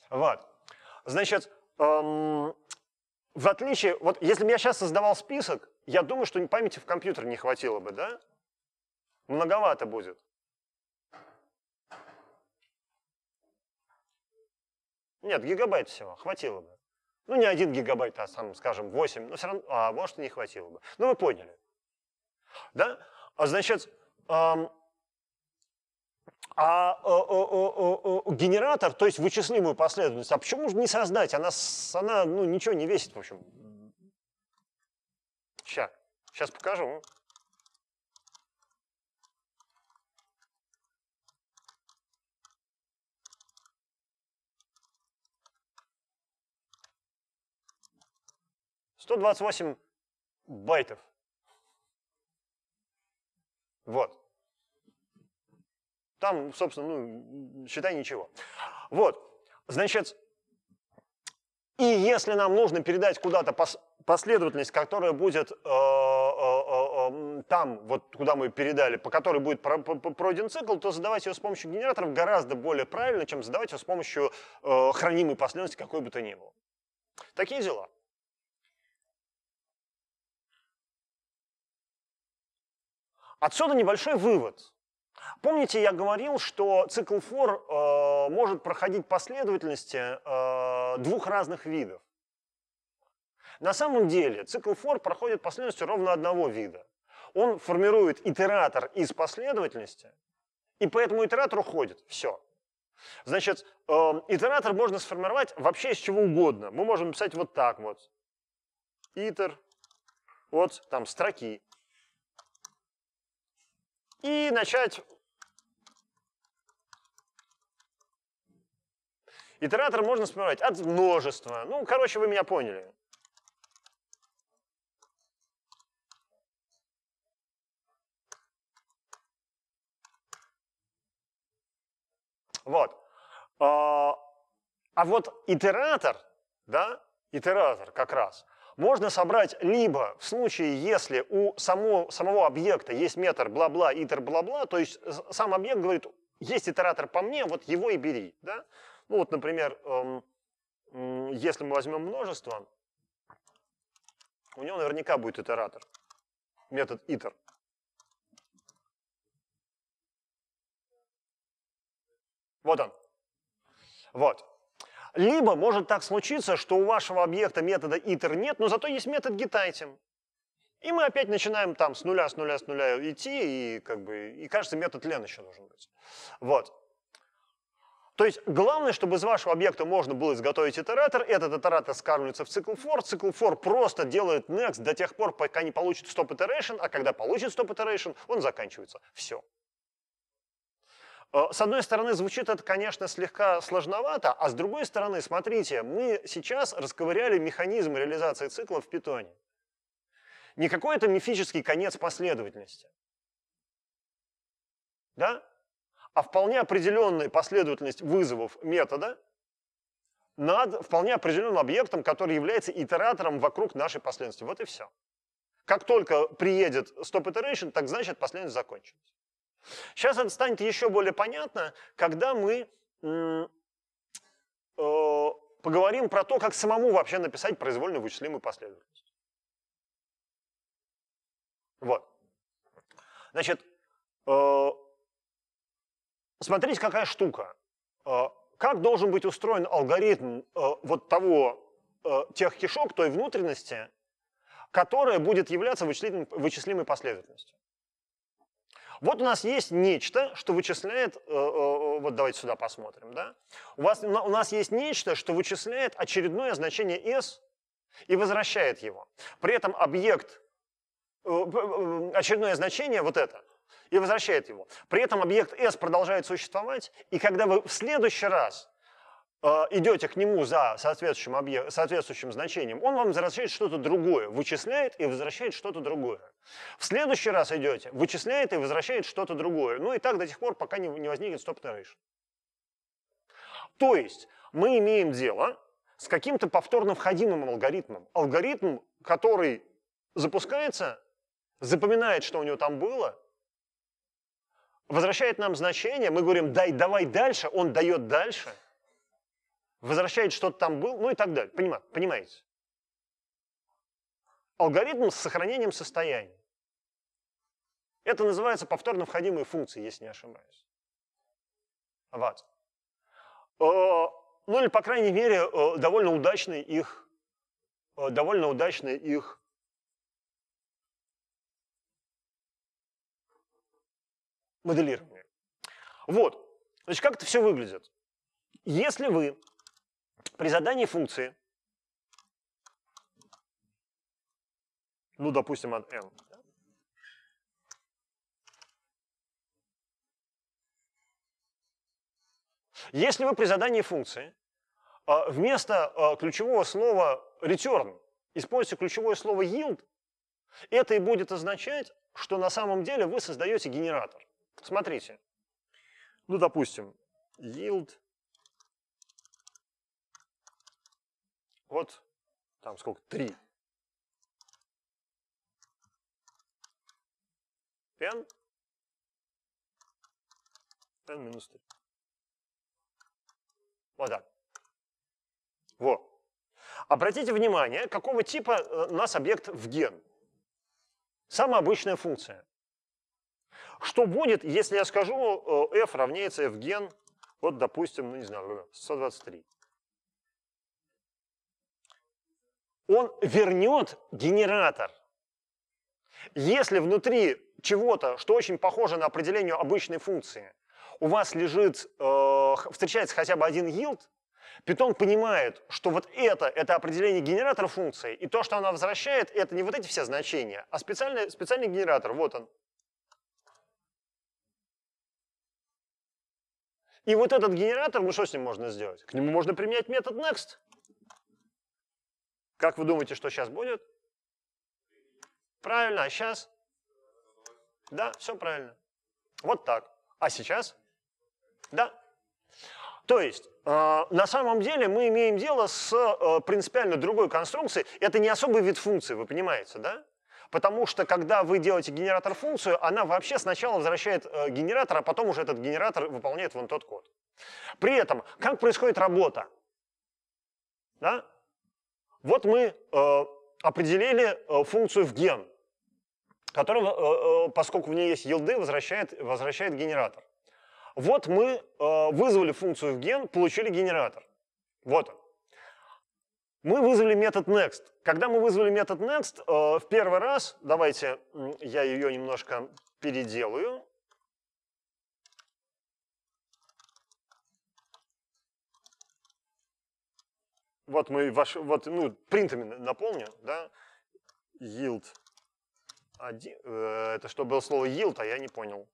Вот. Значит, эм, в отличие, вот если бы я сейчас создавал список, я думаю, что памяти в компьютер не хватило бы, да? Многовато будет. Нет, гигабайт всего, хватило бы. Ну, не один гигабайт, а, там, скажем, 8, но все равно, а, может, и не хватило бы. Ну, вы поняли. Да? А Значит, эм, а э, э, э, генератор, то есть вычислимую последовательность, а почему же не создать? Она, она ну, ничего не весит, в общем. Сейчас, сейчас покажу. Сто двадцать восемь байтов. Вот там, собственно, ну, считай, ничего. Вот, значит, и если нам нужно передать куда-то пос последовательность, которая будет э э э там, вот куда мы передали, по которой будет про про пройден цикл, то задавать ее с помощью генераторов гораздо более правильно, чем задавать ее с помощью э, хранимой последовательности, какой бы то ни было. Такие дела. Отсюда небольшой вывод. Помните, я говорил, что цикл фор э, может проходить последовательности э, двух разных видов. На самом деле цикл фор проходит последовательностью ровно одного вида. Он формирует итератор из последовательности, и поэтому итератор уходит. Все. Значит, э, итератор можно сформировать вообще из чего угодно. Мы можем написать вот так вот. Итер вот там строки. И начать Итератор можно сформировать от множества. Ну, короче, вы меня поняли. Вот. А, а вот итератор, да, итератор как раз, можно собрать либо в случае, если у само, самого объекта есть метр бла-бла, итер бла-бла, то есть э, сам объект говорит, есть итератор по мне, вот его и бери, да, ну вот, например, эм, если мы возьмем множество, у него наверняка будет итератор, метод итер. Вот он. Вот. Либо может так случиться, что у вашего объекта метода итер нет, но зато есть метод getItem. И мы опять начинаем там с нуля, с нуля, с нуля идти, и как бы, и кажется, метод len еще должен быть. Вот. То есть главное, чтобы из вашего объекта можно было изготовить итератор, этот итератор скармливается в цикл for, цикл for просто делает next до тех пор, пока не получит stop iteration, а когда получит stop iteration, он заканчивается. Все. Э, с одной стороны, звучит это, конечно, слегка сложновато, а с другой стороны, смотрите, мы сейчас расковыряли механизм реализации цикла в питоне. Не какой-то мифический конец последовательности. Да? а вполне определенная последовательность вызовов метода над вполне определенным объектом, который является итератором вокруг нашей последовательности. Вот и все. Как только приедет stop iteration, так значит последовательность закончилась. Сейчас это станет еще более понятно, когда мы э, поговорим про то, как самому вообще написать произвольную вычислимую последовательность. Вот. Значит, э, Смотрите, какая штука. А, как должен быть устроен алгоритм а, вот того, а, тех кишок, той внутренности, которая будет являться вычислимой последовательностью. Вот у нас есть нечто, что вычисляет, вот давайте сюда посмотрим, да? У, вас, у нас есть нечто, что вычисляет очередное значение s и возвращает его. При этом объект, э, очередное значение вот это – и возвращает его. При этом объект S продолжает существовать, и когда вы в следующий раз э, идете к нему за соответствующим, объект, соответствующим значением, он вам возвращает что-то другое, вычисляет и возвращает что-то другое. В следующий раз идете, вычисляет и возвращает что-то другое. Ну и так до тех пор, пока не, не возникнет стоп narration. То есть мы имеем дело с каким-то повторно входимым алгоритмом. Алгоритм, который запускается, запоминает, что у него там было, возвращает нам значение, мы говорим, дай, давай дальше, он дает дальше, возвращает, что то там был, ну и так далее. Понима, понимаете? Алгоритм с сохранением состояния. Это называется повторно входимые функции, если не ошибаюсь. Вот. Э, ну или, по крайней мере, э, довольно удачный их, э, довольно удачный их моделирования. Вот. Значит, как это все выглядит? Если вы при задании функции, ну, допустим, от n, Если вы при задании функции а, вместо а, ключевого слова return используете ключевое слово yield, это и будет означать, что на самом деле вы создаете генератор. Смотрите. Ну, допустим, yield. Вот там сколько? три, n. n минус 3. Вот так. Во. Обратите внимание, какого типа э, у нас объект в ген. Самая обычная функция. Что будет, если я скажу э, f равняется f ген, вот, допустим, ну не знаю, 123? Э, он вернет генератор. Если внутри чего-то, что очень похоже на определение обычной функции, у вас лежит, э, встречается хотя бы один yield, Питон понимает, что вот это, это определение генератора функции, и то, что она возвращает, это не вот эти все значения, а специальный, специальный генератор, вот он. И вот этот генератор, ну что с ним можно сделать? К нему можно применять метод next. Как вы думаете, что сейчас будет? Правильно, а сейчас? Да, все правильно. Вот так. А сейчас? Да. То есть, э, на самом деле мы имеем дело с э, принципиально другой конструкцией. Это не особый вид функции, вы понимаете, да? потому что когда вы делаете генератор функцию, она вообще сначала возвращает э, генератор, а потом уже этот генератор выполняет вон тот код. При этом, как происходит работа? Да? Вот мы э, определили э, функцию в ген, которая, э, э, поскольку в ней есть yield, возвращает, возвращает генератор. Вот мы э, вызвали функцию в ген, получили генератор. Вот он мы вызвали метод next. Когда мы вызвали метод next, э, в первый раз, давайте я ее немножко переделаю. Вот мы ваш, вот, ну, принтами наполню, да, yield, один, э, это что было слово yield, а я не понял.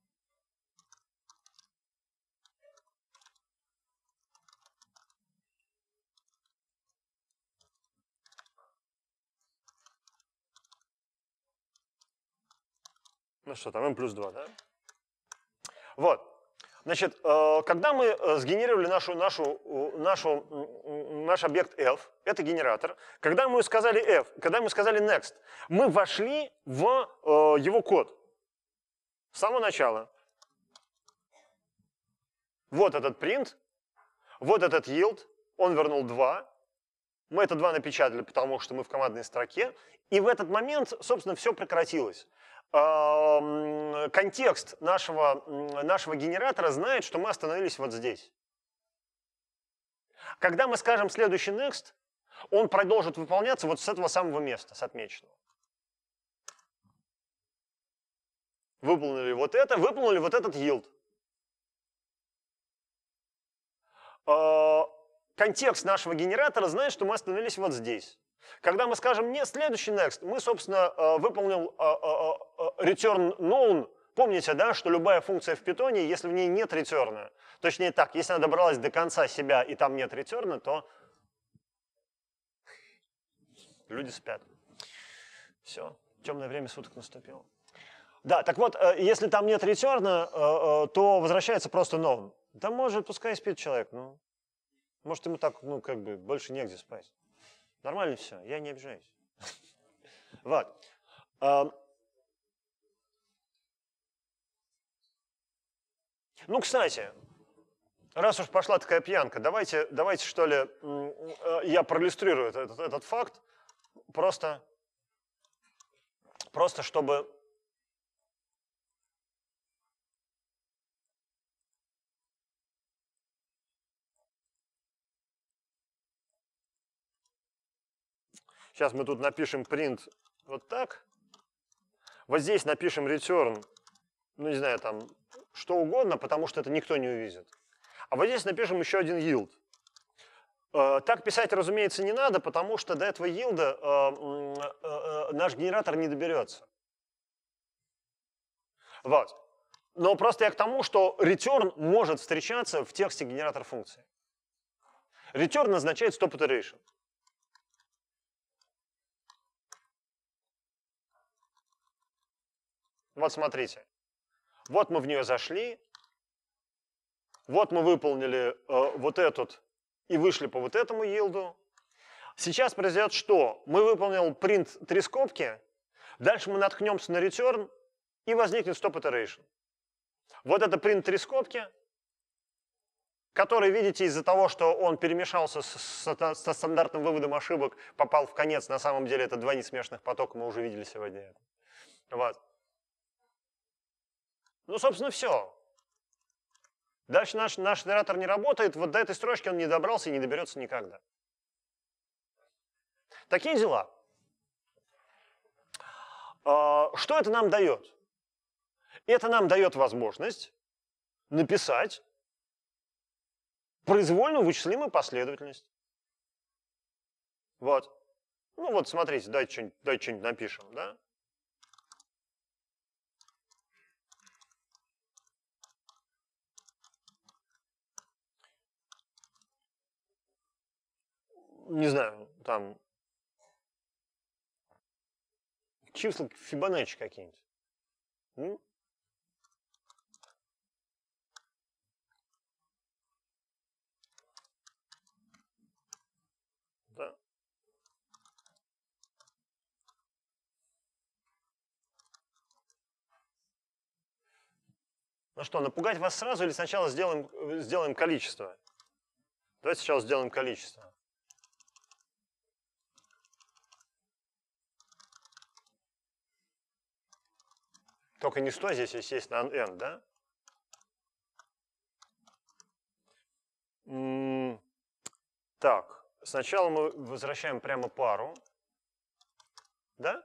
Ну что там, m плюс 2, да? Вот. Значит, э, когда мы э, сгенерировали нашу, нашу, нашу, наш объект f, это генератор, когда мы сказали f, когда мы сказали next, мы вошли в э, его код. С самого начала. Вот этот print, вот этот yield, он вернул 2. Мы это 2 напечатали, потому что мы в командной строке. И в этот момент, собственно, все прекратилось контекст нашего, нашего генератора знает, что мы остановились вот здесь. Когда мы скажем следующий next, он продолжит выполняться вот с этого самого места, с отмеченного. Выполнили вот это, выполнили вот этот yield. А, контекст нашего генератора знает, что мы остановились вот здесь. Когда мы скажем не следующий next», мы, собственно, э, выполнил э, э, return known. Помните, да, что любая функция в питоне, если в ней нет ретерна, точнее так, если она добралась до конца себя и там нет ретерна, то люди спят. Все, темное время суток наступило. Да, так вот, если там нет ретерна, то возвращается просто known. Да может, пускай спит человек, ну, может ему так, ну, как бы, больше негде спать. Нормально все, я не обижаюсь. Вот. Ну, кстати, раз уж пошла такая пьянка, давайте, давайте что ли, э, я проиллюстрирую этот, этот факт, просто, просто чтобы Сейчас мы тут напишем print вот так. Вот здесь напишем return, ну не знаю, там что угодно, потому что это никто не увидит. А вот здесь напишем еще один yield. Э, так писать, разумеется, не надо, потому что до этого yieldа э, э, наш генератор не доберется. Вот. Но просто я к тому, что return может встречаться в тексте генератор функции. Return назначает stop iteration. Вот смотрите. Вот мы в нее зашли. Вот мы выполнили э, вот этот и вышли по вот этому yieldу. Сейчас произойдет что? Мы выполнил print три скобки, дальше мы наткнемся на return, и возникнет stop iteration. Вот это print три скобки, который, видите, из-за того, что он перемешался со, со стандартным выводом ошибок, попал в конец. На самом деле это два несмешных потока, мы уже видели сегодня это. Вот. Ну, собственно, все. Дальше наш, наш итератор не работает, вот до этой строчки он не добрался и не доберется никогда. Такие дела. А, что это нам дает? Это нам дает возможность написать произвольную вычислимую последовательность. Вот. Ну вот, смотрите, дайте нибудь дайте что-нибудь напишем, да? не знаю, там числа Фибоначчи какие-нибудь. Ну. да. Ну что, напугать вас сразу или сначала сделаем, э, сделаем количество? Давайте сначала сделаем количество. Только не 100 здесь, естественно, n, да? Так, сначала мы возвращаем прямо пару. Да?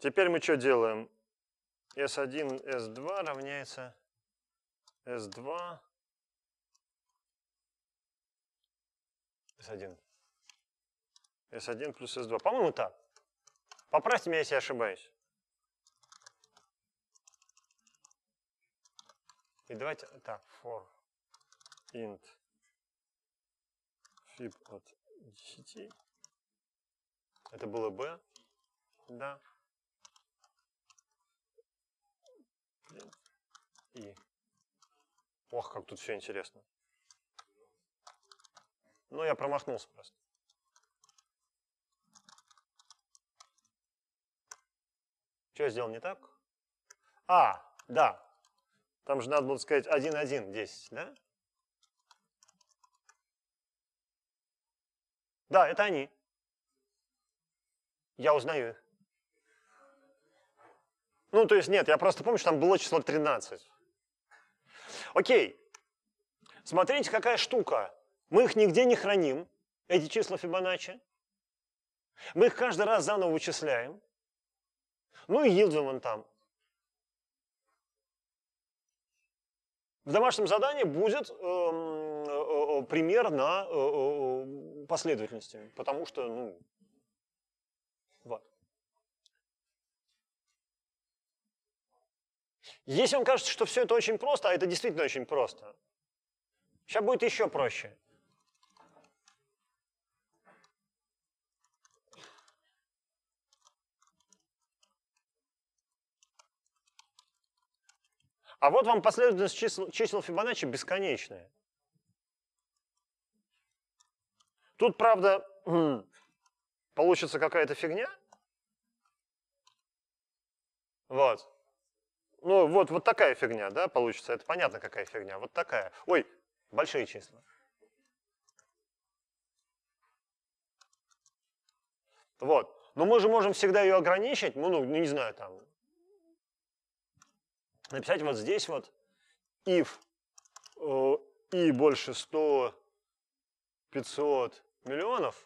Теперь мы что делаем? S1, S2 равняется S2, S1. S1 плюс S2. По-моему, так. Поправьте меня, если я ошибаюсь. И давайте так, for int fib от 10. Это было b, да. И. Ох, как тут все интересно. Ну, я промахнулся просто. Что я сделал не так? А, да. Там же надо было сказать 1,1, 10, да? Да, это они. Я узнаю их. Ну, то есть нет, я просто помню, что там было число 13. Окей. Смотрите, какая штука. Мы их нигде не храним, эти числа Фибоначчи. Мы их каждый раз заново вычисляем. Ну и Елдвин вон там. В домашнем задании будет э, э, э, пример на последовательности, потому что, ну, вот. Если вам кажется, что все это очень просто, а это действительно очень просто, сейчас будет еще проще. А вот вам последовательность чисел, чисел Фибоначчи бесконечная. Тут, правда, хм, получится какая-то фигня. Вот. Ну, вот, вот такая фигня, да, получится. Это понятно, какая фигня. Вот такая. Ой, большие числа. Вот. Но мы же можем всегда ее ограничить, ну, ну не знаю, там, написать вот здесь вот if э, и больше 100, 500 миллионов.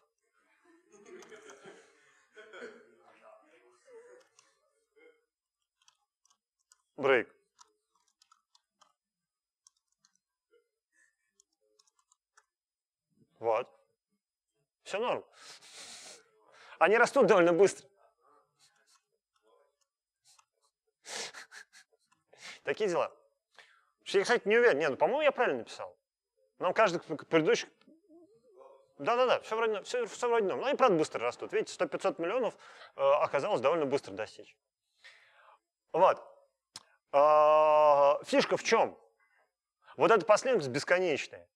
break Вот. Все норм. Они растут довольно быстро. Такие дела. Я, кстати, не уверен. Нет, ну, по-моему, я правильно написал. Нам каждый предыдущий... Да-да-да, все вроде, Все, все в родном. Ну, они, правда, быстро растут. Видите, 100-500 миллионов э, оказалось довольно быстро достичь. Вот. Э, фишка в чем? Вот эта последовательность бесконечная.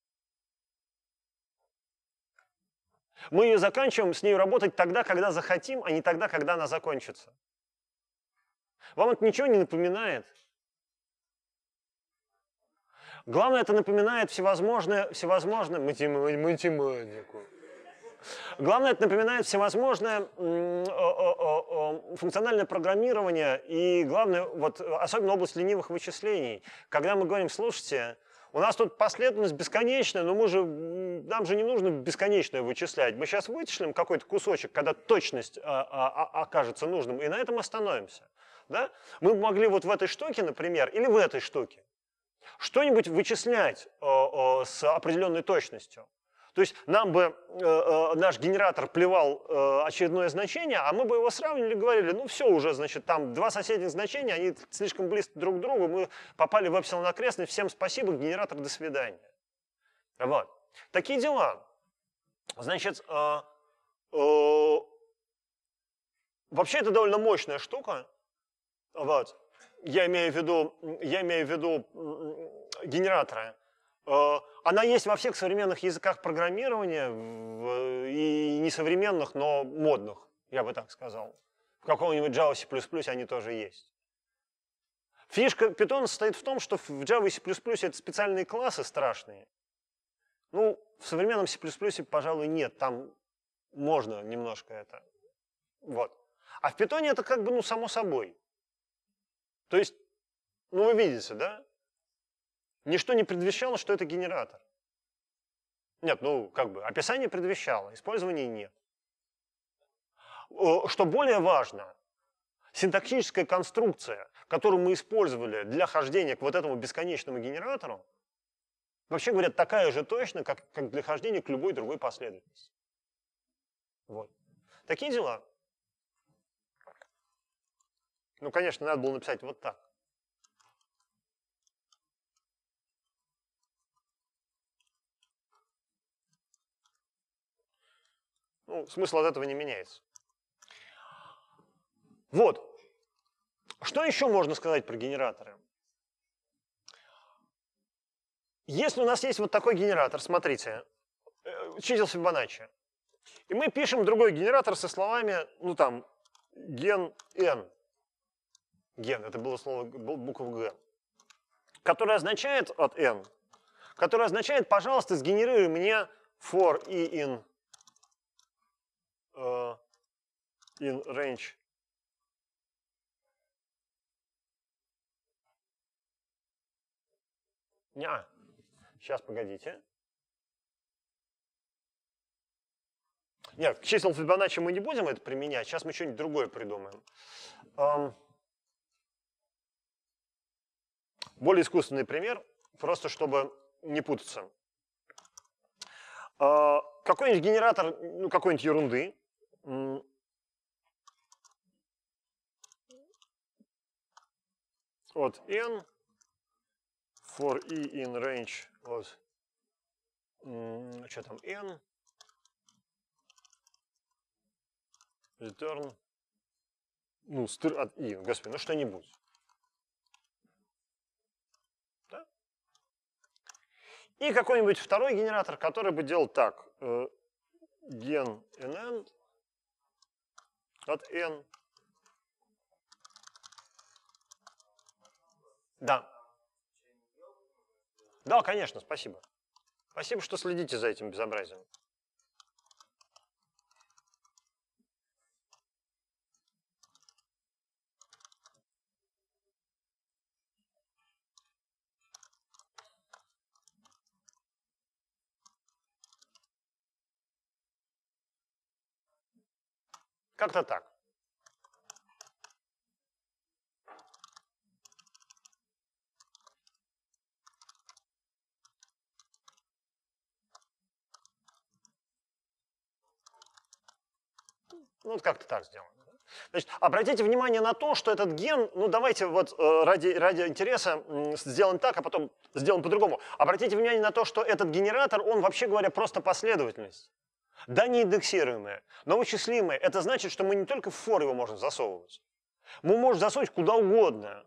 Мы ее заканчиваем, с ней работать тогда, когда захотим, а не тогда, когда она закончится. Вам это ничего не напоминает? Главное, это напоминает всевозможное, всевозможное математику. Главное, это напоминает всевозможное функциональное программирование и, главное, вот, особенно область ленивых вычислений. Когда мы говорим, слушайте, у нас тут последовательность бесконечная, но мы же, нам же не нужно бесконечное вычислять. Мы сейчас вычислим какой-то кусочек, когда точность а, а, а, окажется нужным, и на этом остановимся. Да? Мы могли вот в этой штуке, например, или в этой штуке что-нибудь вычислять э, э, с определенной точностью. То есть нам бы э, наш генератор плевал очередное значение, а мы бы его сравнили и говорили, ну все уже, значит, там два соседних значения, они слишком близко друг к другу, мы попали в эпсилон окрестный, всем спасибо, генератор, до свидания. Вот. Такие дела. Значит, вообще это довольно мощная штука. Вот я имею в виду, я имею в виду генераторы, э, она есть во всех современных языках программирования, и несовременных, но модных, я бы так сказал. В каком-нибудь Java C++ они тоже есть. Фишка Python состоит в том, что в Java C++ это специальные классы страшные. Ну, в современном C++, пожалуй, нет, там можно немножко это. Вот. А в Python это как бы, ну, само собой. То есть, ну вы видите, да? Ничто не предвещало, что это генератор. Нет, ну как бы описание предвещало, использования нет. Что более важно, синтаксическая конструкция, которую мы использовали для хождения к вот этому бесконечному генератору, вообще говоря, такая же точно, как, как для хождения к любой другой последовательности. Вот. Такие дела. Ну, конечно, надо было написать вот так. Ну, смысл от этого не меняется. Вот. Что еще можно сказать про генераторы? Если у нас есть вот такой генератор, смотрите, э, чисел Фибоначчи, и мы пишем другой генератор со словами, ну там, ген n, ген, это было слово буква Г, которая означает от N, которая означает, пожалуйста, сгенерируй мне for и in, uh, in range Неа. Сейчас, погодите. Нет, чисел Фибоначчи мы не будем это применять. Сейчас мы что-нибудь другое придумаем. более искусственный пример, просто чтобы не путаться. А, какой-нибудь генератор, ну, какой-нибудь ерунды. От n for e in range от что там n return ну, стыр от i, e, господи, ну что-нибудь. И какой-нибудь второй генератор, который бы делал так. Э, ген nn от n. Да. Да, конечно, спасибо. Спасибо, что следите за этим безобразием. Как-то так. Ну, вот как-то так сделано. Значит, обратите внимание на то, что этот ген, ну давайте вот э, ради, ради интереса сделаем так, а потом сделаем по-другому. Обратите внимание на то, что этот генератор, он вообще говоря просто последовательность. Да, неиндексируемое, но вычислимое. Это значит, что мы не только в фор его можем засовывать. Мы можем засунуть куда угодно.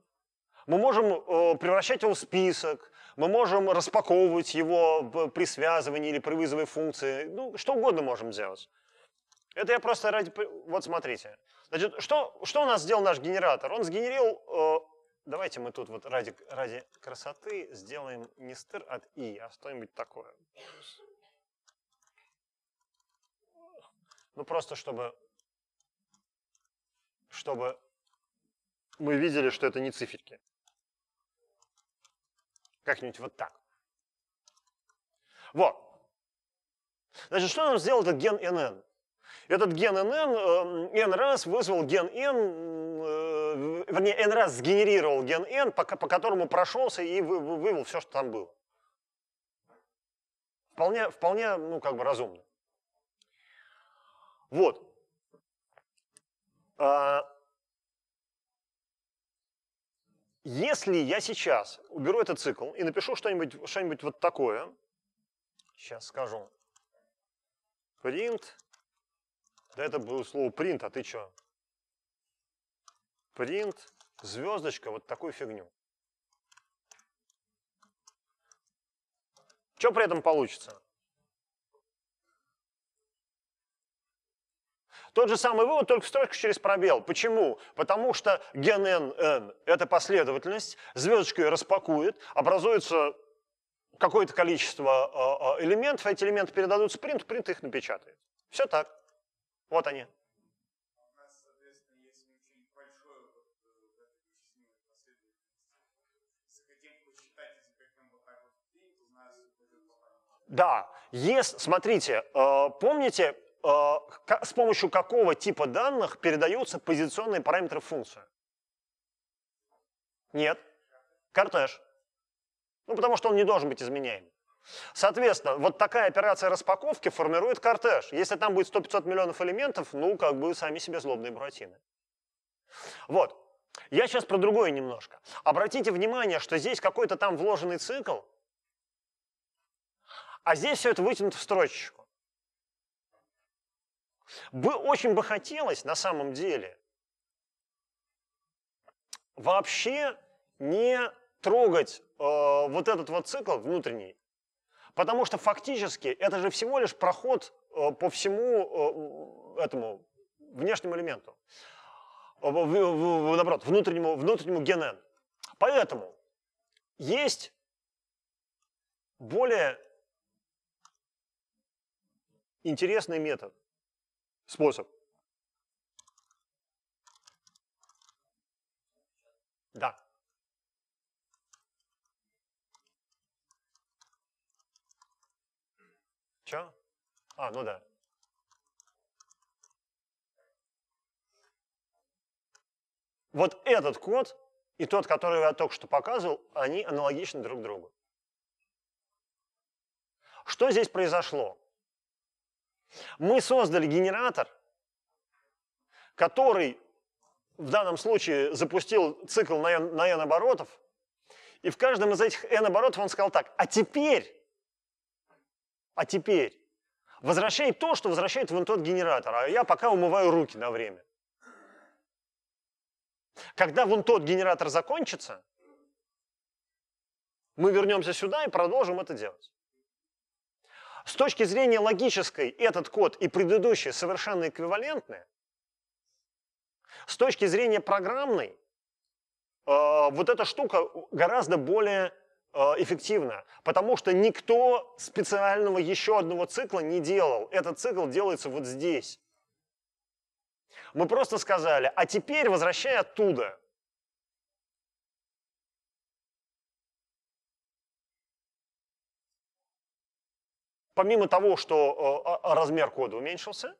Мы можем э, превращать его в список, мы можем распаковывать его э, при связывании или при вызове функции. Ну, что угодно можем делать. Это я просто ради... Вот смотрите. Значит, что, что у нас сделал наш генератор? Он сгенерил... Э, давайте мы тут вот ради, ради красоты сделаем не стыр от и, а что-нибудь такое. Ну, просто чтобы, чтобы мы видели, что это не циферки. Как-нибудь вот так. Вот. Значит, что нам сделал этот ген НН Этот ген NN, N э, раз вызвал ген N, э, вернее, N раз сгенерировал ген N, по, по которому прошелся и вывел все, что там было. Вполне, вполне ну, как бы разумно. Вот. А, если я сейчас уберу этот цикл и напишу что-нибудь что вот такое, сейчас скажу, print, да это было слово print, а ты что? Print, звездочка, вот такую фигню. Что при этом получится? Тот же самый вывод, только строчка через пробел. Почему? Потому что ген n – это последовательность, звездочку ее распакует, образуется какое-то количество э, э, элементов, эти элементы передадутся принту, принт их напечатает. Все так. Вот они. Да, есть. смотрите, э, помните, Э, с помощью какого типа данных передаются позиционные параметры функции? Нет. Кортеж. Ну, потому что он не должен быть изменяемым. Соответственно, вот такая операция распаковки формирует кортеж. Если там будет 100-500 миллионов элементов, ну, как бы сами себе злобные буратины. Вот. Я сейчас про другое немножко. Обратите внимание, что здесь какой-то там вложенный цикл, а здесь все это вытянуто в строчечку. Бы, очень бы хотелось, на самом деле, вообще не трогать э, вот этот вот цикл внутренний, потому что фактически это же всего лишь проход э, по всему э, этому внешнему элементу, э, в, в, в, наоборот, внутреннему, внутреннему генен. Поэтому есть более интересный метод способ. Да. Че? А, ну да. Вот этот код и тот, который я только что показывал, они аналогичны друг другу. Что здесь произошло? Мы создали генератор, который в данном случае запустил цикл на n, на n оборотов, и в каждом из этих n оборотов он сказал так, а теперь, а теперь возвращай то, что возвращает вон тот генератор, а я пока умываю руки на время. Когда вон тот генератор закончится, мы вернемся сюда и продолжим это делать. С точки зрения логической этот код и предыдущий совершенно эквивалентны. С точки зрения программной э, вот эта штука гораздо более э, эффективна, потому что никто специального еще одного цикла не делал. Этот цикл делается вот здесь. Мы просто сказали, а теперь возвращай оттуда – помимо того, что э, а, а, размер кода уменьшился,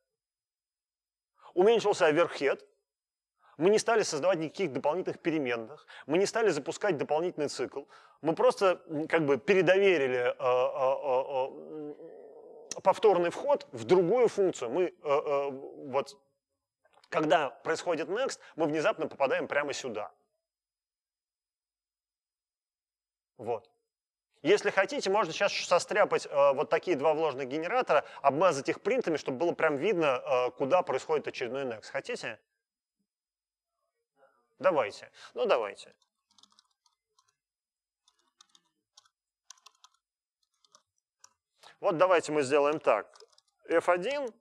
уменьшился оверхед, мы не стали создавать никаких дополнительных переменных, мы не стали запускать дополнительный цикл, мы просто как бы передоверили э, э, повторный вход в другую функцию. Мы вот, когда происходит next, мы внезапно попадаем прямо сюда. Вот. Если хотите, можно сейчас состряпать э, вот такие два вложенных генератора, обмазать их принтами, чтобы было прям видно, э, куда происходит очередной next. Хотите? Давайте. Ну, давайте. Вот давайте мы сделаем так. F1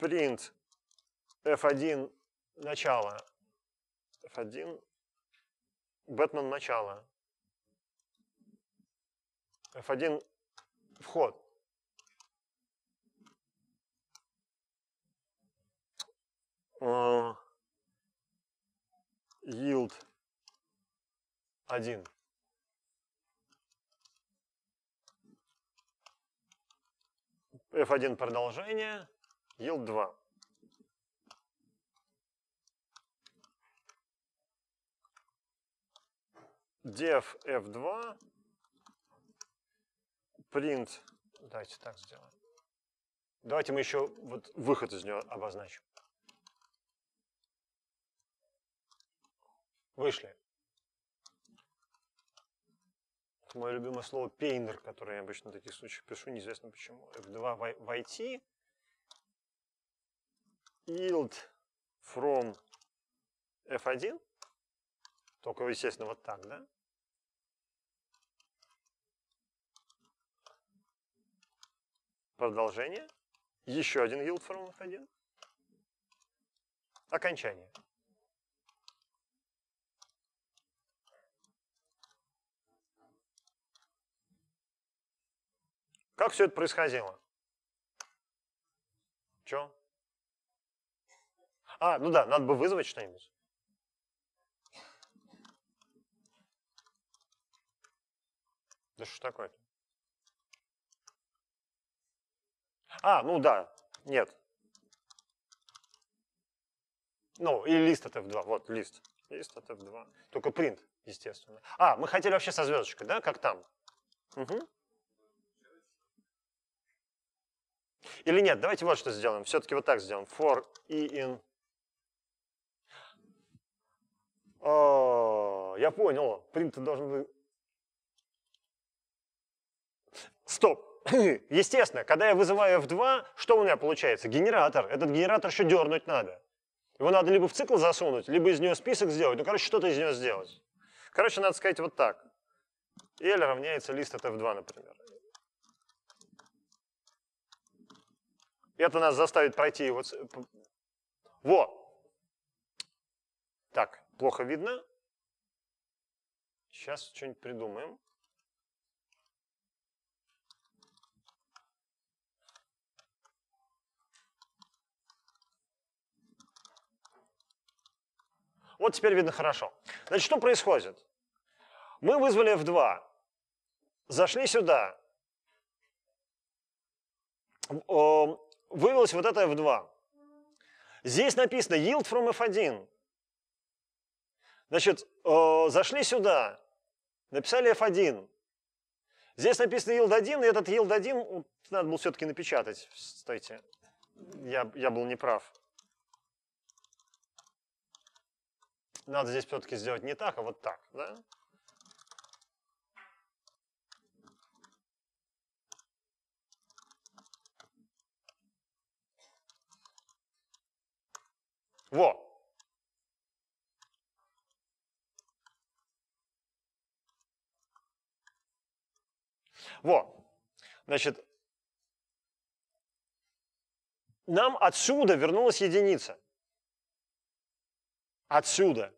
print F1 начало F1 Бэтмен начало. F1 вход. А, yield 1. F1 продолжение, yield 2. def f2 print. Давайте так сделаем. Давайте мы еще вот выход из нее обозначим. Вышли. Это мое любимое слово painter которое я обычно в таких случаях пишу, неизвестно почему. F2 войти. Yield from F1. Только, естественно, вот так, да? Продолжение. Еще один yield from F1. Окончание. Как все это происходило? Че? А, ну да, надо бы вызвать что-нибудь. Да что такое-то? А, ну да, нет. Ну, и лист от F2, вот лист. Лист от F2. Только print, естественно. А, мы хотели вообще со звездочкой, да, как там? Угу. Или нет, давайте вот что сделаем. Все-таки вот так сделаем. For e in... О, а, я понял, принт должен быть... Стоп! Естественно, когда я вызываю F2, что у меня получается? Генератор. Этот генератор еще дернуть надо. Его надо либо в цикл засунуть, либо из него список сделать. Ну, короче, что-то из него сделать. Короче, надо сказать вот так. L равняется лист от F2, например. Это нас заставит пройти его... Во! Так, плохо видно. Сейчас что-нибудь придумаем. Вот теперь видно хорошо. Значит, что происходит? Мы вызвали F2, зашли сюда, вывелось вот это F2. Здесь написано yield from F1. Значит, зашли сюда, написали F1. Здесь написано yield 1, и этот yield 1 надо было все-таки напечатать. Стойте, я, я был неправ. прав. надо здесь все-таки сделать не так, а вот так, да? Во! Во! Значит, нам отсюда вернулась единица. Отсюда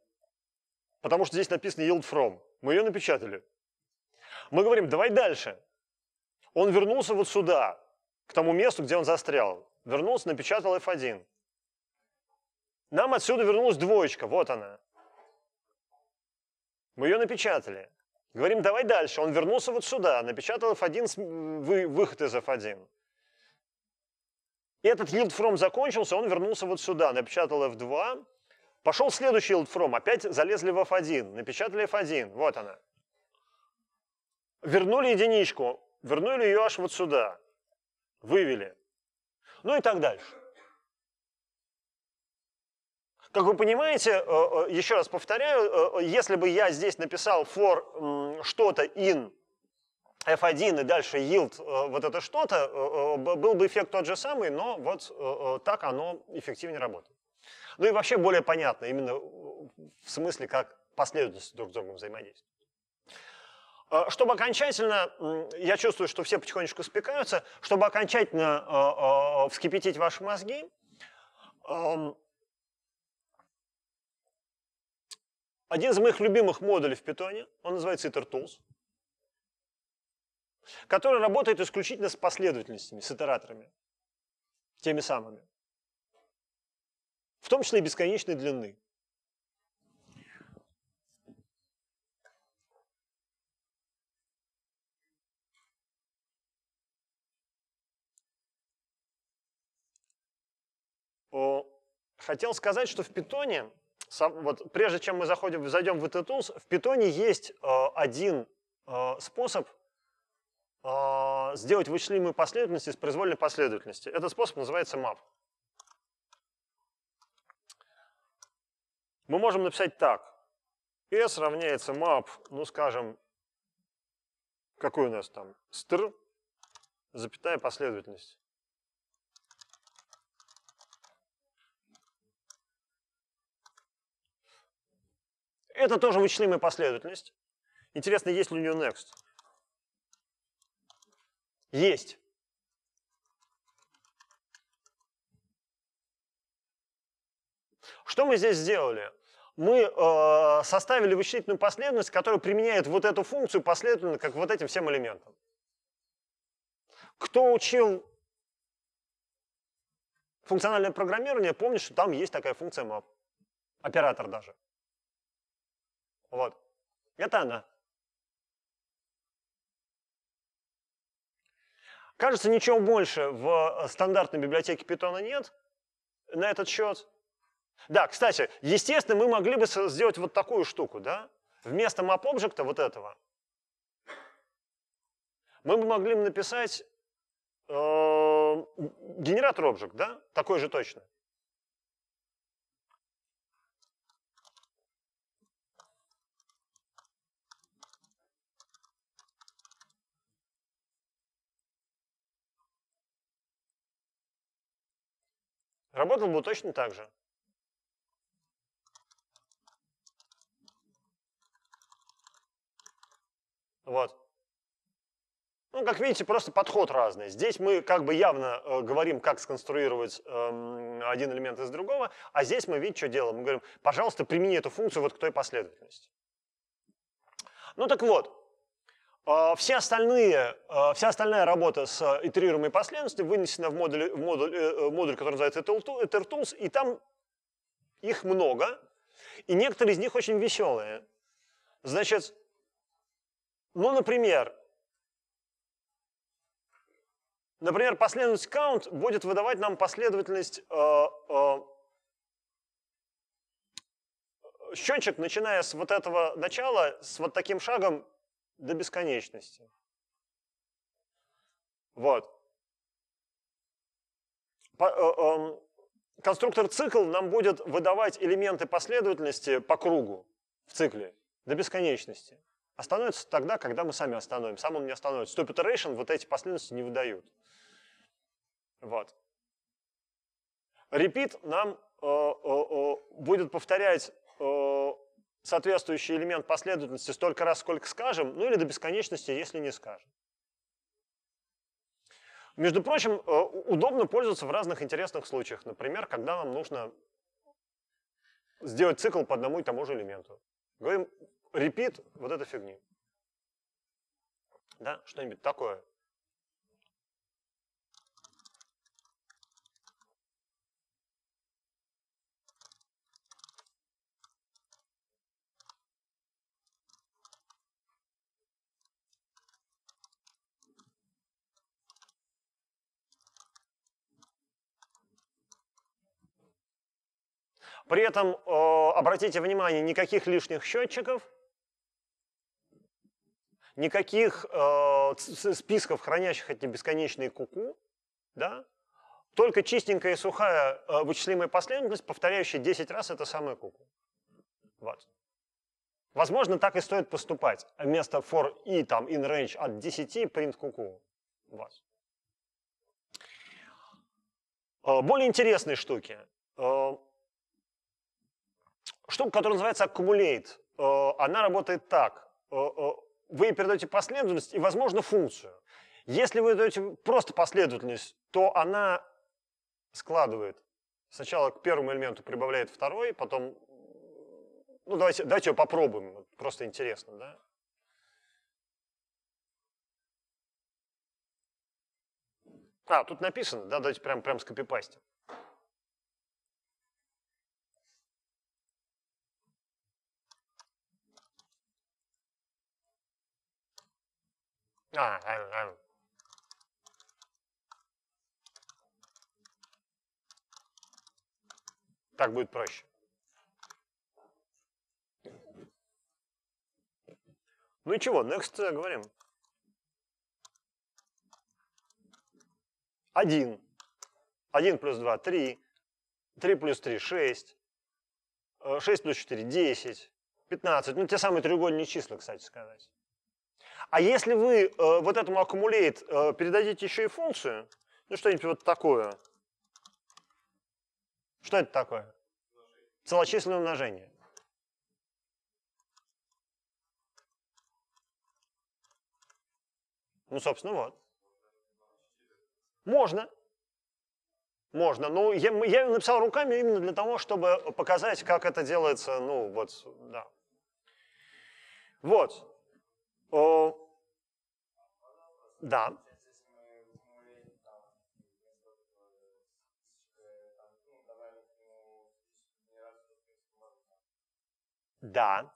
потому что здесь написано yield from. Мы ее напечатали. Мы говорим, давай дальше. Он вернулся вот сюда, к тому месту, где он застрял. Вернулся, напечатал F1. Нам отсюда вернулась двоечка, вот она. Мы ее напечатали. Говорим, давай дальше. Он вернулся вот сюда, напечатал F1, выход из F1. Этот yield from закончился, он вернулся вот сюда, напечатал F2, Пошел следующий from, опять залезли в F1, напечатали F1, вот она. Вернули единичку, вернули ее аж вот сюда, вывели. Ну и так дальше. Как вы понимаете, э, э, еще раз повторяю, э, если бы я здесь написал for что-то in F1 и дальше yield вот это что-то, был бы эффект тот же самый, но вот так оно эффективнее работает. Ну и вообще более понятно, именно в смысле, как последовательности друг с другом взаимодействуют. А, чтобы окончательно, я чувствую, что все потихонечку спекаются, чтобы окончательно а, а, вскипятить ваши мозги, один из моих любимых модулей в питоне, он называется IterTools, который работает исключительно с последовательностями, с итераторами, теми самыми в том числе и бесконечной длины. Хотел сказать, что в питоне, вот прежде чем мы заходим, зайдем в ETTools, в питоне есть э, один э, способ э, сделать вычислимую последовательность из произвольной последовательности. Этот способ называется map. мы можем написать так. S равняется map, ну скажем, какой у нас там, str, запятая последовательность. Это тоже вычислимая последовательность. Интересно, есть ли у нее next? Есть. Что мы здесь сделали? мы э, составили вычислительную последовательность, которая применяет вот эту функцию последовательно как вот этим всем элементам. Кто учил функциональное программирование, помнит, что там есть такая функция map. Оператор даже. Вот. Это она. Кажется, ничего больше в э, стандартной библиотеке Python нет на этот счет. Да, кстати, естественно, мы могли бы сделать вот такую штуку, да? Вместо map-объекта вот этого мы бы могли написать э, генератор объект, да? Такой же точно. Работал бы точно так же. Вот. Ну, как видите, просто подход разный. Здесь мы как бы явно э, говорим, как сконструировать э, один элемент из другого, а здесь мы, видите, что делаем. Мы говорим, пожалуйста, примени эту функцию вот к той последовательности. Ну так вот, а, все остальные, э, вся остальная работа с итерируемой последовательностью вынесена в модуль, в модуль, э, э модуль который называется EtherTools, и там их много, и некоторые из них очень веселые. Значит, ну, например, например, последовательность count будет выдавать нам последовательность э, э, счетчик, начиная с вот этого начала, с вот таким шагом до бесконечности. Вот. По, э, э, конструктор цикл нам будет выдавать элементы последовательности по кругу в цикле до бесконечности остановится тогда, когда мы сами остановим. Сам он не остановится. Stop iteration вот эти последовательности не выдают. Вот. Repeat нам э, э, э, будет повторять э, соответствующий элемент последовательности столько раз, сколько скажем, ну или до бесконечности, если не скажем. Между прочим, э, удобно пользоваться в разных интересных случаях. Например, когда нам нужно сделать цикл по одному и тому же элементу. Говорим, репит вот этой фигни. Да, что-нибудь такое. При этом, обратите внимание, никаких лишних счетчиков, никаких списков, хранящих эти бесконечные куку, -ку, да? только чистенькая и сухая вычислимая последовательность, повторяющая 10 раз это самое куку. -ку. Вот. Возможно, так и стоит поступать. Вместо for i, там, in range от 10, print куку. -ку. Вот. Более интересные штуки штука, которая называется аккумулейт. Э, она работает так. Э, э, вы передаете последовательность и, возможно, функцию. Если вы даете просто последовательность, то она складывает. Сначала к первому элементу прибавляет второй, потом... Ну, давайте, давайте ее попробуем, просто интересно, да? А, тут написано, да, давайте прям, прям скопипастим. А, Так будет проще. Ну и чего, next говорим. Один. Один плюс два – три. Три плюс три – шесть. Э, шесть плюс четыре – десять. Пятнадцать. Ну, те самые треугольные числа, кстати сказать. А если вы э, вот этому аккумулейт э, передадите еще и функцию, ну что-нибудь вот такое. Что это такое? Целочисленное умножение. Ну, собственно, вот. Можно. Можно. Ну, я, я написал руками именно для того, чтобы показать, как это делается, ну, вот, да. Вот. О, да. Да.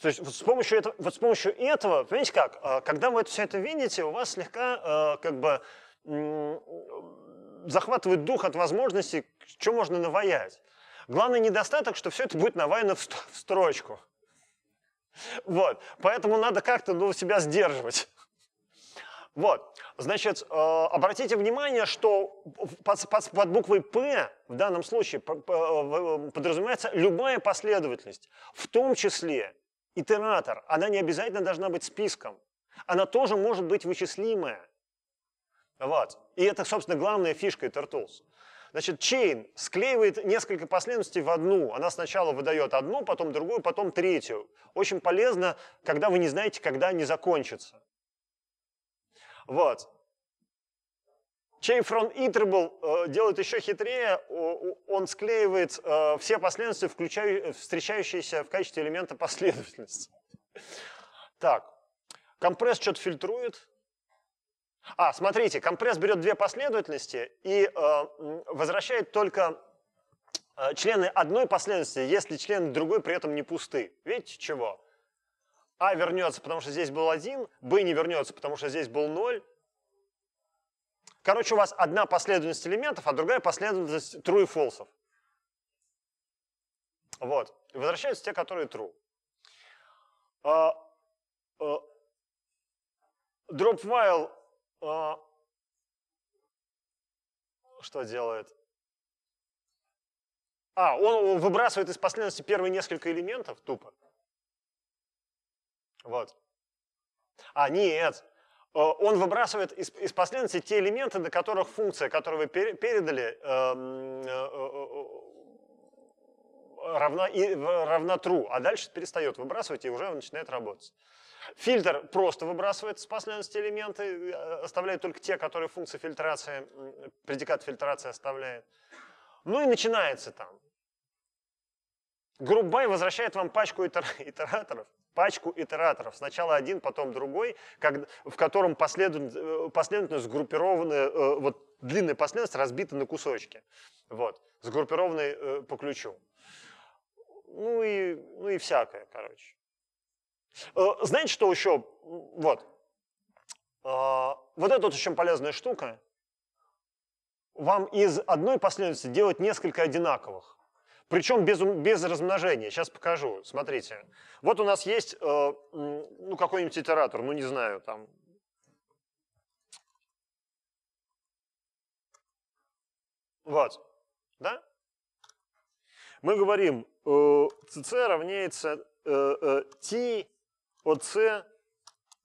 То есть вот с помощью этого, вот с помощью этого, понимаете как, а, когда вы это, все это видите, у вас слегка а, как бы захватывает дух от возможностей, что можно наваять. Главный недостаток, что все это будет наваяно в строчку. Вот. Поэтому надо как-то ну, себя сдерживать. Вот. Значит, э, обратите внимание, что под, под, под буквой «П» в данном случае э, подразумевается любая последовательность, в том числе итератор. Она не обязательно должна быть списком. Она тоже может быть вычислимая. Вот. И это, собственно, главная фишка IterTools. Значит, chain склеивает несколько последовательностей в одну. Она сначала выдает одну, потом другую, потом третью. Очень полезно, когда вы не знаете, когда они закончатся. Вот. Chain from Iterable э, делает еще хитрее, он склеивает э, все последовательности, включаю, встречающиеся в качестве элемента последовательности. Так, компресс что-то фильтрует, а, смотрите, компресс берет две последовательности и э, возвращает только э, члены одной последовательности, если члены другой при этом не пусты. Видите, чего? А вернется, потому что здесь был один. Б не вернется, потому что здесь был ноль. Короче, у вас одна последовательность элементов, а другая последовательность true и false. Вот. И возвращаются те, которые true. А, э, drop while а, что делает? А, он выбрасывает из последовательности первые несколько элементов тупо. Вот. А, нет. Э, он выбрасывает из, из последовательности те элементы, до которых функция, которую вы передали, эм, э, э, равна, равна true, а дальше перестает выбрасывать и уже начинает работать. Фильтр просто выбрасывает с последовательности элементы, э, оставляет только те, которые функция фильтрации, предикат фильтрации оставляет. Ну и начинается там. Группбай возвращает вам пачку итераторов, пачку итераторов. Сначала один, потом другой, в котором э, последовательность, последовательность сгруппированы, э, вот длинная последовательность разбита на кусочки. Вот, сгруппированные по ключу. Ну и, ну и всякое, короче. Э, знаете, что еще? Вот. Э, вот это вот очень полезная штука. Вам из одной последовательности делать несколько одинаковых. Причем без, без размножения. Сейчас покажу. Смотрите. Вот у нас есть э, ну, какой-нибудь итератор, ну не знаю, там Вот. Да? Мы говорим, э, cc равняется э, э, t от С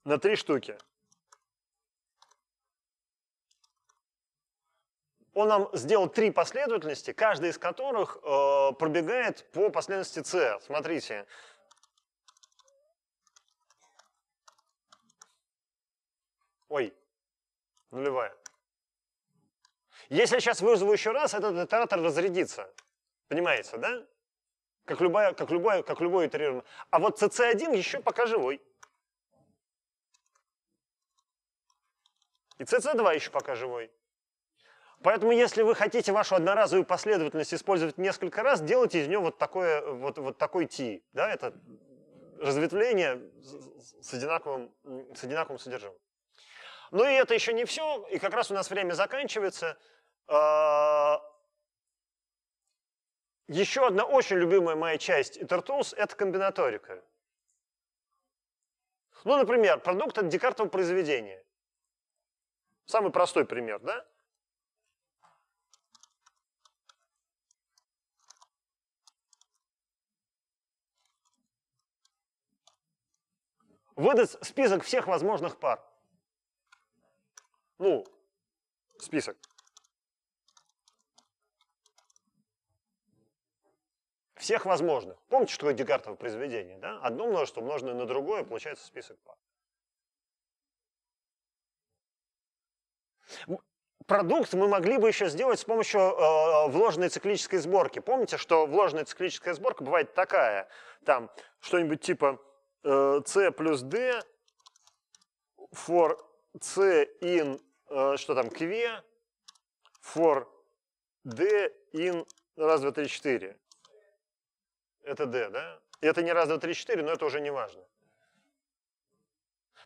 на три штуки. Он нам сделал три последовательности, каждая из которых э, пробегает по последовательности С. Смотрите. Ой, нулевая. Если я сейчас вызову еще раз, этот итератор разрядится. Понимаете, да? Как, любая, как, любое, как любое итерировано. А вот CC1 еще пока живой. И CC2 еще пока живой. Поэтому, если вы хотите вашу одноразовую последовательность использовать несколько раз, делайте из нее вот, такое, вот, вот такой T. Да? Это разветвление с одинаковым, с одинаковым содержимым. Ну и это еще не все, и как раз у нас время заканчивается. А, еще одна очень любимая моя часть InterTools – это комбинаторика. Ну, например, продукт от Декартового произведения. Самый простой пример, да? Выдать список всех возможных пар. Ну, список. всех возможных. Помните, что такое Декартово произведение? Да? Одно множество, умноженное на другое, получается список пар. Продукт мы могли бы еще сделать с помощью э, э, вложенной циклической сборки. Помните, что вложенная циклическая сборка бывает такая, там что-нибудь типа э, c плюс d for c in, э, что там, q for d in раз, два, три, четыре. Это D, да? И Это не раз, два, три, четыре, но это уже не важно.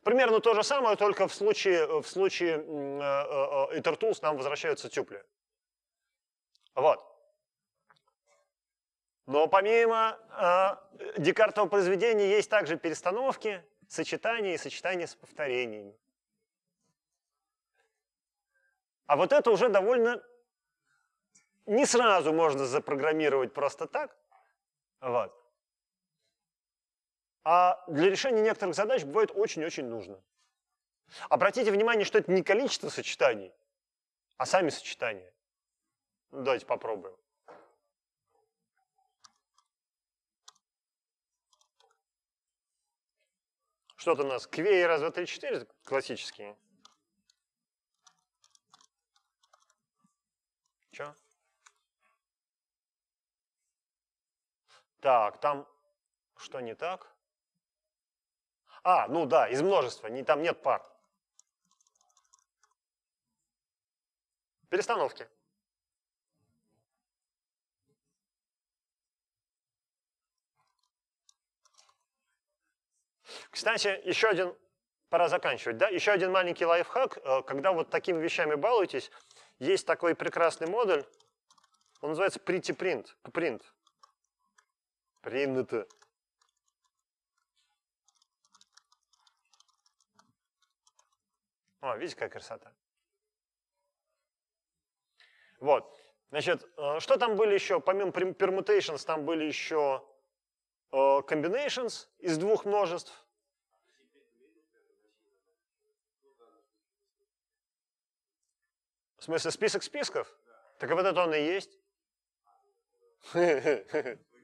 Примерно то же самое, только в случае, в случае э, э, э, InterTools нам возвращаются тюпли. Вот. Но помимо э, Декартового произведения есть также перестановки, сочетания и сочетания с повторениями. А вот это уже довольно не сразу можно запрограммировать просто так, вот. А для решения некоторых задач бывает очень-очень нужно. Обратите внимание, что это не количество сочетаний, а сами сочетания. Ну, давайте попробуем. Что-то у нас QA раз, два, три, четыре классические. Так, там что не так? А, ну да, из множества, не, там нет пар. Перестановки. Кстати, еще один, пора заканчивать, да, еще один маленький лайфхак, э, когда вот такими вещами балуетесь, есть такой прекрасный модуль, он называется Pretty Print, print Принято. О, видите, какая красота. Вот. Значит, э, что там были еще? Помимо permutations, там были еще э, combinations из двух множеств. В смысле, список списков? Так вот это он и есть.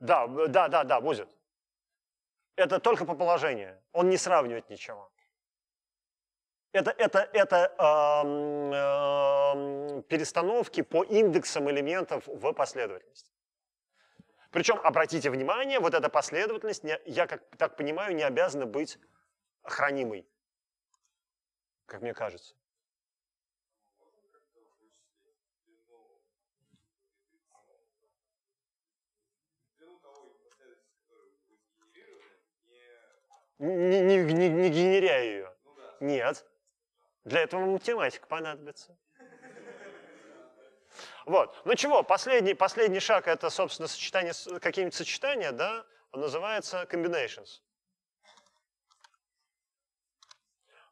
Да, да, да, да, будет. Это только по положению. Он не сравнивает ничего. Это, это, это э, э, перестановки по индексам элементов в последовательности. Причем, обратите внимание, вот эта последовательность, я как так понимаю, не обязана быть хранимой, как мне кажется. не, не, не, не генеря ее. Нет. Для этого математика понадобится. Вот. Ну чего, последний, последний шаг это, собственно, сочетание, какие-нибудь сочетания, да, называется combinations.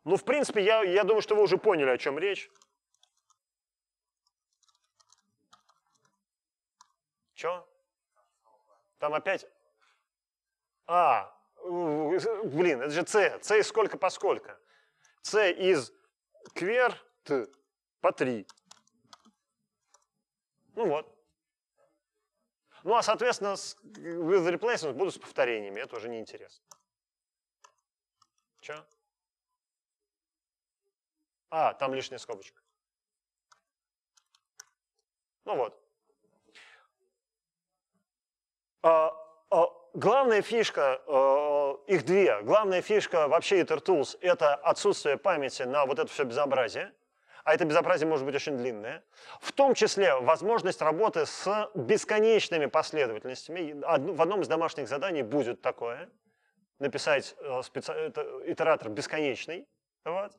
Ну, в принципе, я, я думаю, что вы уже поняли, о чем речь. Че? Там опять... А, Блин, это же c. c из сколько по сколько? c из кверт по 3. Ну вот. Ну а, соответственно, с, with replacement буду с повторениями. Это уже неинтересно. Че? А, там лишняя скобочка. Ну вот. А, а, главная фишка, э, их две, главная фишка вообще Ether это отсутствие памяти на вот это все безобразие, а это безобразие может быть очень длинное, в том числе возможность работы с бесконечными последовательностями. В одном из домашних заданий будет такое, написать э, специ... это, итератор бесконечный. Вот.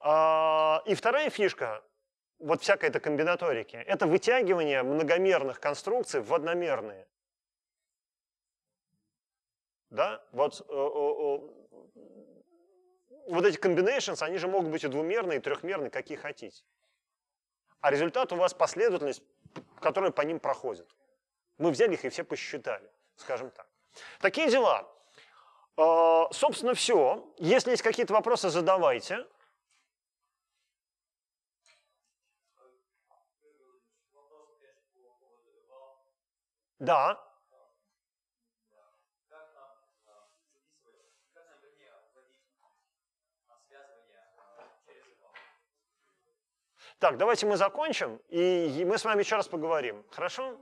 А, и вторая фишка вот всякой этой комбинаторики – это вытягивание многомерных конструкций в одномерные. Да? Вот, э, вот эти combinations, они же могут быть и двумерные, и трехмерные, какие хотите. А результат у вас последовательность, которая по ним проходит. Мы взяли их и все посчитали, скажем так. Такие дела. А, собственно, все. Если есть какие-то вопросы, задавайте. Да. Так, давайте мы закончим, и мы с вами еще раз поговорим. Хорошо?